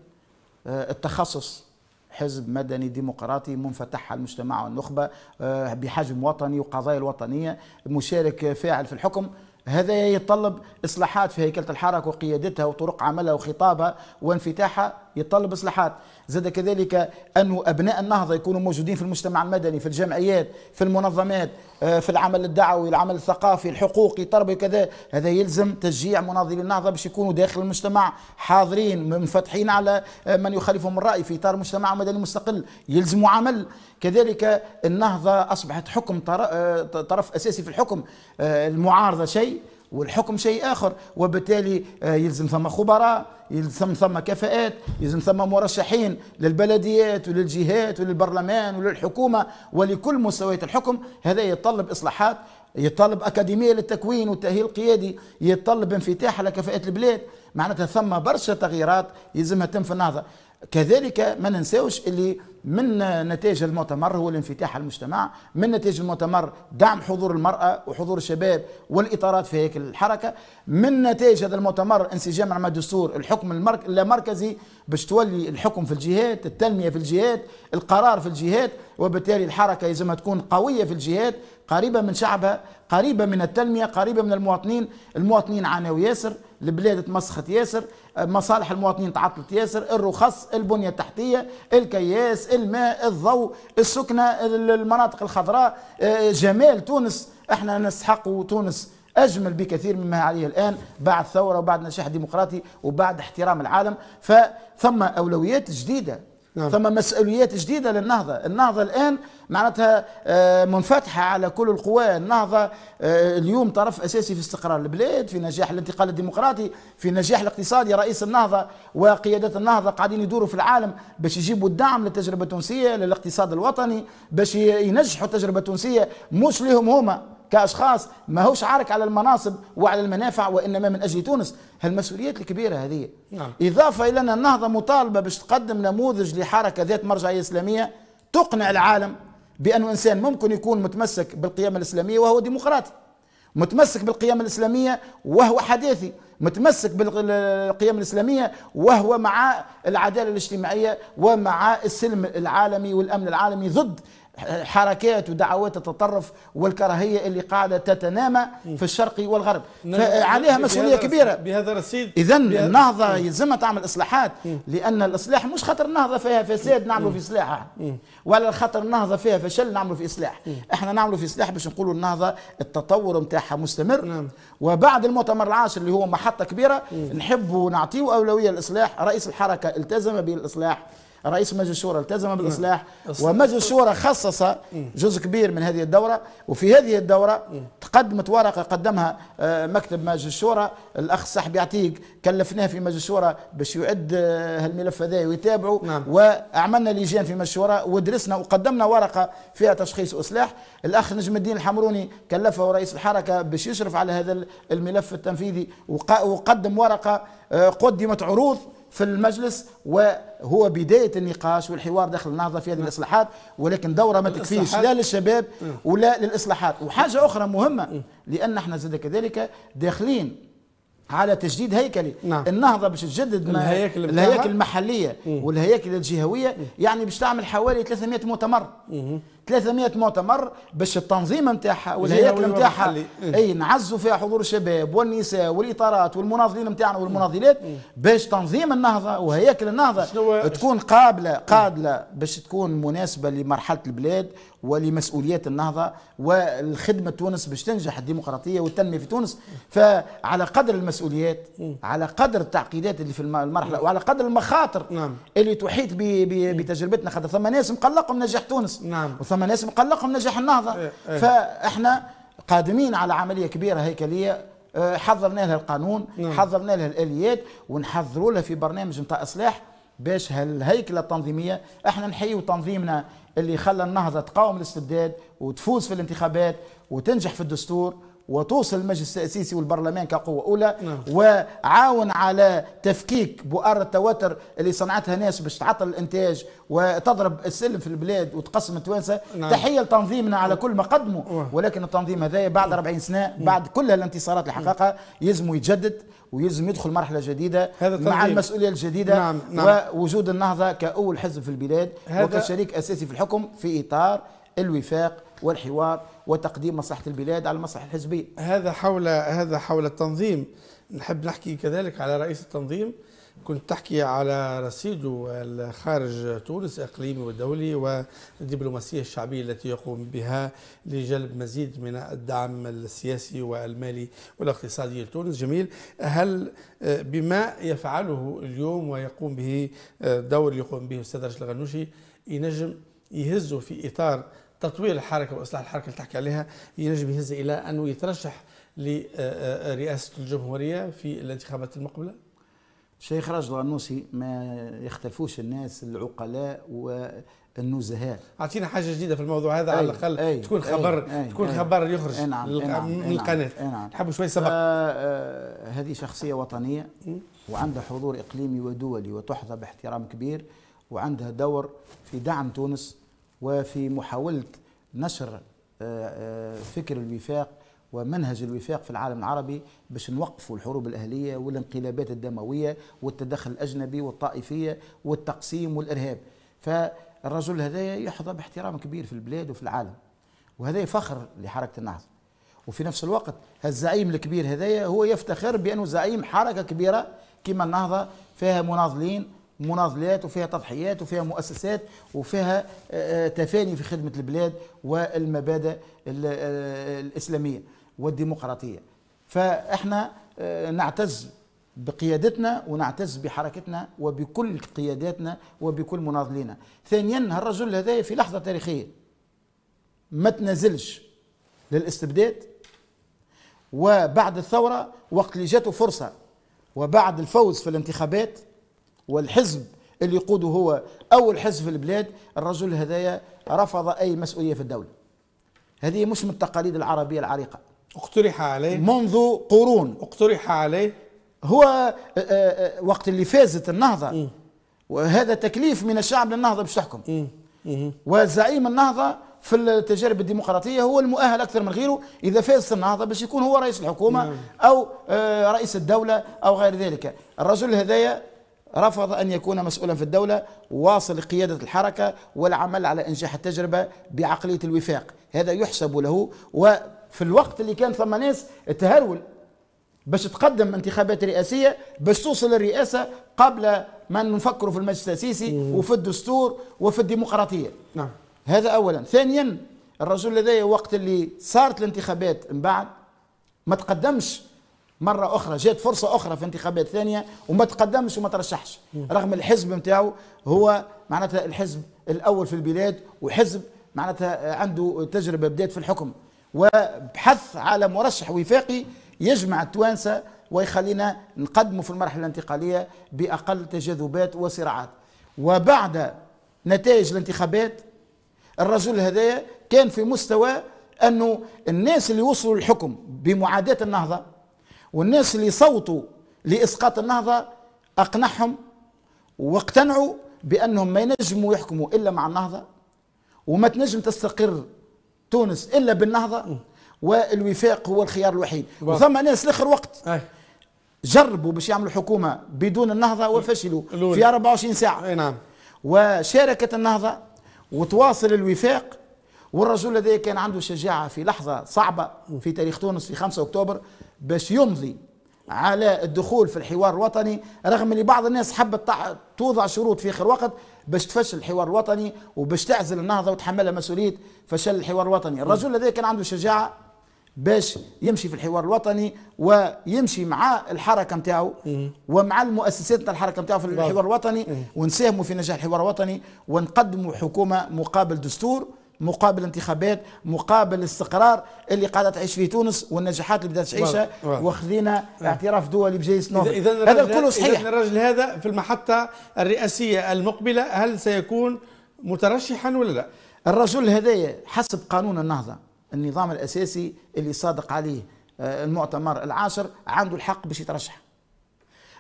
آه، التخصص حزب مدني ديمقراطي منفتح على المجتمع والنخبه آه، بحجم وطني وقضايا الوطنيه مشارك فاعل في الحكم هذا يتطلب اصلاحات في هيكله الحركه وقيادتها وطرق عملها وخطابها وانفتاحها يتطلب اصلاحات زاد كذلك انه ابناء النهضه يكونوا موجودين في المجتمع المدني في الجمعيات في المنظمات آه، في العمل الدعوي العمل الثقافي الحقوقي التربوي كذا هذا يلزم تشجيع مناضلي النهضه باش يكونوا داخل المجتمع حاضرين منفتحين على آه، من يخالفهم الراي في اطار مجتمع مدني مستقل يلزم عمل كذلك النهضه اصبحت حكم آه، طرف اساسي في الحكم المعارضه شيء والحكم شيء اخر وبالتالي آه، يلزم ثم خبراء يلزم ثم كفاءات يلزم ثم مرشحين للبلديات وللجهات وللبرلمان وللحكومه ولكل مستويات الحكم هذا يتطلب اصلاحات يتطلب اكاديميه للتكوين والتاهيل القيادي يتطلب انفتاح على كفاءات البلاد معناتها ثم برشا تغييرات يلزمها تم في النهضه كذلك ما ننساوش اللي من نتائج المؤتمر هو الانفتاح على المجتمع من نتائج المؤتمر دعم حضور المرأة وحضور الشباب والإطارات في هيكل الحركة من نتائج هذا المؤتمر انسجام مع الدستور الحكم اللامركزي باش تولي الحكم في الجهات التنمية في الجهات القرار في الجهات وبالتالي الحركة يلزمها تكون قوية في الجهات قريبة من شعبها قريبة من التنمية قريبة من المواطنين المواطنين عانوا ياسر البلاد تمسخت ياسر مصالح المواطنين تعطلت ياسر الرخص البنية التحتية الكياس الماء الضوء السكنة المناطق الخضراء آه، جمال تونس احنا نسحق تونس اجمل بكثير مما عليه الان بعد ثوره وبعد نجاح ديمقراطي وبعد احترام العالم فثم اولويات جديده نعم. ثم مسؤوليات جديدة للنهضة النهضة الآن معناتها آه، منفتحة على كل القوى النهضة آه، اليوم طرف أساسي في استقرار البلاد في نجاح الانتقال الديمقراطي في نجاح الاقتصادي رئيس النهضة وقيادات النهضة قاعدين يدوروا في العالم باش يجيبوا الدعم للتجربة التونسية للاقتصاد الوطني باش ينجحوا التجربة التونسية مش لهم هما كأشخاص ما هوش عارك على المناصب وعلى المنافع وإنما من أجل تونس هالمسؤوليات الكبيرة هذه نعم. إضافة إلى أن النهضة مطالبة باش تقدم نموذج لحركة ذات مرجعية إسلامية تقنع العالم بأنه إنسان ممكن يكون متمسك بالقيم الإسلامية وهو ديمقراطي متمسك بالقيم الإسلامية وهو حداثي متمسك بالقيم الإسلامية وهو مع العدالة الاجتماعية ومع السلم العالمي والأمن العالمي ضد حركات ودعوات التطرف والكراهيه اللي قاعده تتنامى في الشرق والغرب نعم. عليها مسؤوليه كبيره بهذا رصيد اذا النهضه يلزمها تعمل اصلاحات لان الاصلاح مش خاطر النهضه فيها فساد نعملوا في اصلاح ولا خاطر النهضه فيها فشل نعملوا في اصلاح احنا نعملوا في اصلاح باش نقولوا النهضه التطور نتاعها مستمر نعم. وبعد المؤتمر العاشر اللي هو محطه كبيره نحبوا نعطيو اولويه للاصلاح رئيس الحركه التزم بالاصلاح رئيس مجلس الشورى التزم نعم. بالاصلاح ومجلس الشورى خصص جزء كبير من هذه الدوره وفي هذه الدوره تقدمت ورقه قدمها آه، مكتب مجلس الشورى الاخ صاحبي يعطيك كلفناه في مجلس الشورى باش يعد هالملف آه، هذا ويتابعه نعم. وعملنا لجان في مجلس الشورى ودرسنا وقدمنا ورقه فيها تشخيص واصلاح الاخ نجم الدين الحمروني كلفه رئيس الحركه باش يشرف على هذا الملف التنفيذي وقدم ورقه آه، قدمت عروض في المجلس وهو بدايه النقاش والحوار داخل النهضه في هذه الاصلاحات ولكن دوره ما تكفيش لا للشباب ولا للاصلاحات وحاجه اخرى مهمه لان احنا زاد كذلك داخلين على تجديد هيكلي نعم. النهضه باش تجدد الهياكل, الهياكل المحليه والهياكل الجهويه يعني باش تعمل حوالي 300 مؤتمر 300 مؤتمر باش التنظيم نتاعها والهياكل نتاعها إيه. اي نعزوا فيها حضور الشباب والنساء والاطارات والمناضلين نتاعنا والمناضلات إيه. إيه. باش تنظيم النهضه وهياكل النهضه تكون قابله قابله باش تكون مناسبه لمرحله البلاد ولمسؤوليات النهضه والخدمه تونس باش تنجح الديمقراطيه والتنميه في تونس فعلى قدر المسؤوليات على قدر التعقيدات اللي في المرحله وعلى قدر المخاطر نعم. اللي تحيط بتجربتنا خاطر ثم ناس مقلقهم نجاح تونس نعم. فما ناس مقلقهم نجاح النهضه إيه، إيه. فاحنا قادمين على عمليه كبيره هيكليه آه، حضرنا لها القانون نعم. حضرنا لها الاليات ونحضروا لها في برنامج نتاع اصلاح باش هالهيكله التنظيميه احنا نحيوا تنظيمنا اللي خلى النهضه تقاوم الاستبداد وتفوز في الانتخابات وتنجح في الدستور وتوصل المجلس التأسيسي والبرلمان كقوة أولى نعم. وعاون على تفكيك بؤر التوتر اللي صنعتها ناس باش تعطل الإنتاج وتضرب السلم في البلاد وتقسم التوانسة نعم. تحية لتنظيمنا على كل ما قدمه ولكن التنظيم هذا بعد 40 نعم. سنة نعم. بعد كل الانتصارات اللي حققها نعم. يلزم يتجدد ويلزم يدخل مرحله جديده هذا مع المسؤوليه الجديده نعم. نعم. ووجود النهضه كاول حزب في البلاد وكشريك اساسي في الحكم في اطار الوفاق والحوار وتقديم مصلحة البلاد على المصلحة الحزبية هذا حول هذا حول التنظيم نحب نحكي كذلك على رئيس التنظيم كنت تحكي على رصيده الخارج تونس اقليمي ودولي والدبلوماسيه الشعبيه التي يقوم بها لجلب مزيد من الدعم السياسي والمالي والاقتصادي لتونس جميل هل بما يفعله اليوم ويقوم به دور يقوم به الاستاذ رشيد الغنوشي ينجم يهزه في اطار تطوير الحركة وإصلاح الحركة اللي تحكي عليها ينجم يهز إلى أنه يترشح لرئاسة الجمهورية في الانتخابات المقبلة؟ شيخ راجل الغنوسي ما يختلفوش الناس العقلاء والنزهاء اعطينا حاجه جديده في الموضوع هذا أي على الاقل تكون خبر أي تكون أي خبر يخرج أي نعم أي نعم من نعم، القناه نعم نحب شوي سبق آه،, آه هذه شخصيه وطنيه وعندها حضور اقليمي ودولي وتحظى باحترام كبير وعندها دور في دعم تونس وفي محاولة نشر آه، آه، فكر الوفاق ومنهج الوفاق في العالم العربي باش نوقفوا الحروب الأهلية والانقلابات الدموية والتدخل الأجنبي والطائفية والتقسيم والإرهاب فالرجل هذا يحظى باحترام كبير في البلاد وفي العالم وهذا فخر لحركة النهضة وفي نفس الوقت الزعيم الكبير هذايا هو يفتخر بأنه زعيم حركة كبيرة كما النهضة فيها مناضلين مناضلات وفيها تضحيات وفيها مؤسسات وفيها آه، آه، تفاني في خدمة البلاد والمبادئ آه، الإسلامية والديمقراطية فإحنا نعتز بقيادتنا ونعتز بحركتنا وبكل قياداتنا وبكل مناضلينا ثانيا الرجل هذا في لحظة تاريخية ما تنزلش للاستبداد وبعد الثورة وقت اللي جاته فرصة وبعد الفوز في الانتخابات والحزب اللي يقوده هو اول حزب في البلاد الرجل هذايا رفض اي مسؤوليه في الدوله هذه مش من التقاليد العربيه العريقه اقترح عليه منذ قرون اقترح عليه هو آه، آه، وقت اللي فازت النهضه وهذا تكليف من الشعب للنهضه باش تحكم وزعيم النهضه في التجارب الديمقراطيه هو المؤهل اكثر من غيره اذا فاز النهضه باش يكون هو رئيس الحكومه او آه، رئيس الدوله او غير ذلك الرجل هذايا رفض أن يكون مسؤولا في الدولة واصل قيادة الحركة والعمل على إنجاح التجربة بعقلية الوفاق هذا يحسب له وفي الوقت اللي كان ثم ناس تهرول باش تقدم انتخابات رئاسية باش توصل للرئاسة قبل ما نفكروا في المجلس التاسيسي وفي الدستور وفي الديمقراطية نعم. هذا أولا ثانيا الرجل لديه وقت اللي صارت الانتخابات من بعد ما تقدمش مرة أخرى جات فرصة أخرى في انتخابات ثانية وما تقدمش وما ترشحش رغم الحزب نتاعو هو معناتها الحزب الأول في البلاد وحزب معناتها عنده تجربة بدات في الحكم وبحث على مرشح وفاقي يجمع التوانسة ويخلينا نقدمه في المرحلة الانتقالية بأقل تجاذبات وصراعات وبعد نتائج الانتخابات الرجل هذايا كان في مستوى أنه الناس اللي وصلوا للحكم بمعاداة النهضة والناس اللي صوتوا لاسقاط النهضه اقنعهم واقتنعوا بانهم ما ينجموا يحكموا الا مع النهضه وما تنجم تستقر تونس الا بالنهضه والوفاق هو الخيار الوحيد وثم ناس لاخر وقت جربوا باش يعملوا حكومه بدون النهضه وفشلوا في 24 ساعه اي نعم وشاركت النهضه وتواصل الوفاق والرجل هذا كان عنده شجاعة في لحظة صعبة في تاريخ تونس في 5 أكتوبر باش يمضي على الدخول في الحوار الوطني رغم اللي بعض الناس حبت توضع شروط في آخر وقت باش تفشل الحوار الوطني وباش تعزل النهضة وتحملها مسؤولية فشل الحوار الوطني الرجل هذا كان عنده شجاعة باش يمشي في الحوار الوطني ويمشي مع الحركه نتاعو ومع المؤسسات نتاع الحركه نتاعو في الحوار الوطني ونساهموا في نجاح الحوار الوطني ونقدموا حكومه مقابل دستور مقابل انتخابات مقابل الاستقرار اللي قاعده تعيش فيه تونس والنجاحات اللي بدات تعيشها واخذينا آه. اعتراف دولي بجيش نوبل إذا هذا كله صحيح إذن الرجل هذا في المحطه الرئاسيه المقبله هل سيكون مترشحا ولا لا الرجل هذايا حسب قانون النهضه النظام الاساسي اللي صادق عليه آه، المؤتمر العاشر عنده الحق باش يترشح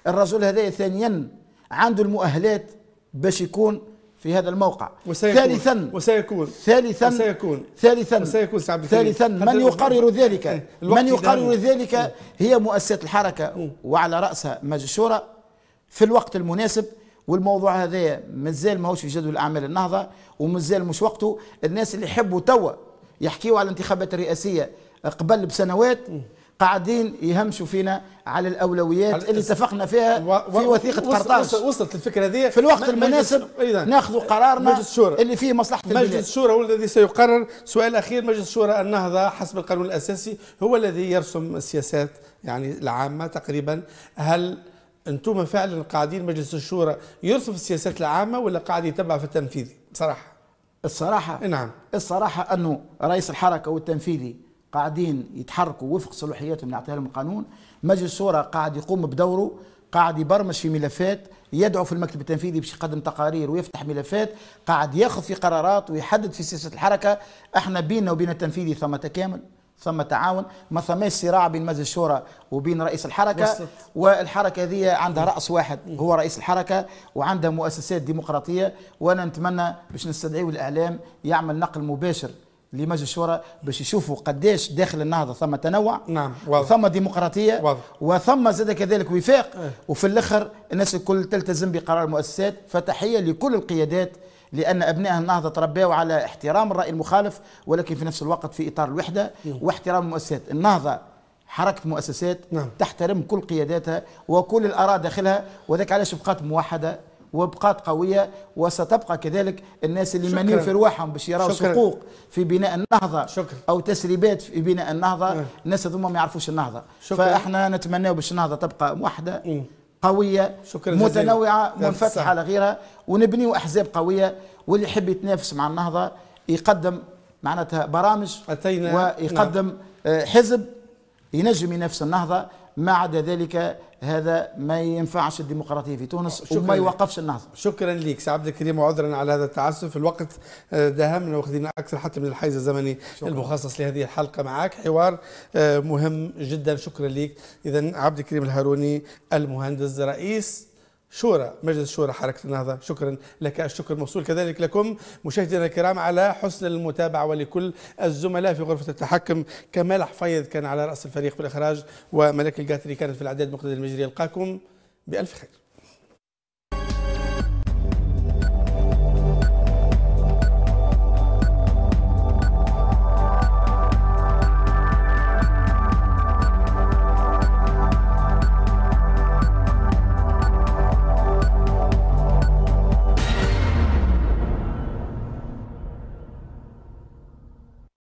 الرجل هذايا ثانيا عنده المؤهلات باش يكون في هذا الموقع وسيكون ثالثا وسيكون ثالثا وسيكون ثالثا وسيكون ثالثا من يقرر إيه. ذلك إيه. من يقرر ذلك إيه. هي مؤسسات الحركة وعلى رأسها مجلس الشورى في الوقت المناسب والموضوع هذا مازال ماهوش في جدول اعمال النهضه ومازال مش وقته الناس اللي يحبوا توا يحكيوا على الانتخابات الرئاسيه قبل بسنوات قاعدين يهمشوا فينا على الاولويات اللي اتفقنا فيها في وثيقه قرطاج وصلت الفكره هذه في الوقت المناسب ناخذ قرارنا مجلس الشورى اللي فيه مصلحه البلاد مجلس الشورى هو الذي سيقرر سؤال اخير مجلس الشورى النهضه حسب القانون الاساسي هو الذي يرسم السياسات يعني العامه تقريبا هل انتم فعلا قاعدين مجلس الشورى يرسم السياسات العامه ولا قاعد يتبع في التنفيذي بصراحه الصراحه نعم الصراحه انه رئيس الحركه والتنفيذي قاعدين يتحركوا وفق صلاحياتهم اللي اعطاها لهم القانون مجلس الشورى قاعد يقوم بدوره قاعد يبرمج في ملفات يدعو في المكتب التنفيذي باش يقدم تقارير ويفتح ملفات قاعد ياخذ في قرارات ويحدد في سياسه الحركه احنا بيننا وبين التنفيذي ثم تكامل ثم تعاون ما ثماش صراع بين مجلس الشورى وبين رئيس الحركه وصلت. والحركه هذه عندها راس واحد هو رئيس الحركه وعندها مؤسسات ديمقراطيه وانا نتمنى باش نستدعيو الاعلام يعمل نقل مباشر لمجلس الشورى باش يشوفوا قداش داخل النهضه ثم تنوع نعم واضح. وثم ديمقراطيه واضح. وثم زاد كذلك وفاق اه. وفي الاخر الناس الكل تلتزم بقرار المؤسسات فتحيه لكل القيادات لان ابناء النهضه تربوا على احترام الراي المخالف ولكن في نفس الوقت في اطار الوحده إيه. واحترام المؤسسات النهضه حركة مؤسسات نعم. تحترم كل قياداتها وكل الآراء داخلها وذلك علاش بقات موحدة وبقات قويه وستبقى كذلك الناس اللي مانين في رواحهم باش يراو سقوق في بناء النهضه شكرا. او تسريبات في بناء النهضه اه. الناس هذوما ما يعرفوش النهضه شكرا. فاحنا نتمناو باش النهضه تبقى موحده قويه شكرا متنوعه منفتحه على غيرها ونبنيو احزاب قويه واللي يحب يتنافس مع النهضه يقدم معناتها برامج أتينا ويقدم نعم. آه، حزب ينجم ينافس النهضه ما عدا ذلك هذا ما ينفعش الديمقراطيه في تونس شكرا وما يوقفش النهضه شكرا ليك سي عبد الكريم وعذرا على هذا التعسف الوقت آه، داهمنا واخذنا اكثر حتى من الحيز الزمني شكرا. المخصص لهذه الحلقه معك حوار آه، مهم جدا شكرا ليك اذا عبد الكريم الهاروني المهندس رئيس شورى مجلس شورى حركة النهضة شكرا لك الشكر موصول كذلك لكم مشاهدينا الكرام على حسن المتابعة ولكل الزملاء في غرفة التحكم كمال حفيظ كان على رأس الفريق في الإخراج وملك القاتري كانت في الأعداد مقتدى المجري يلقاكم بألف خير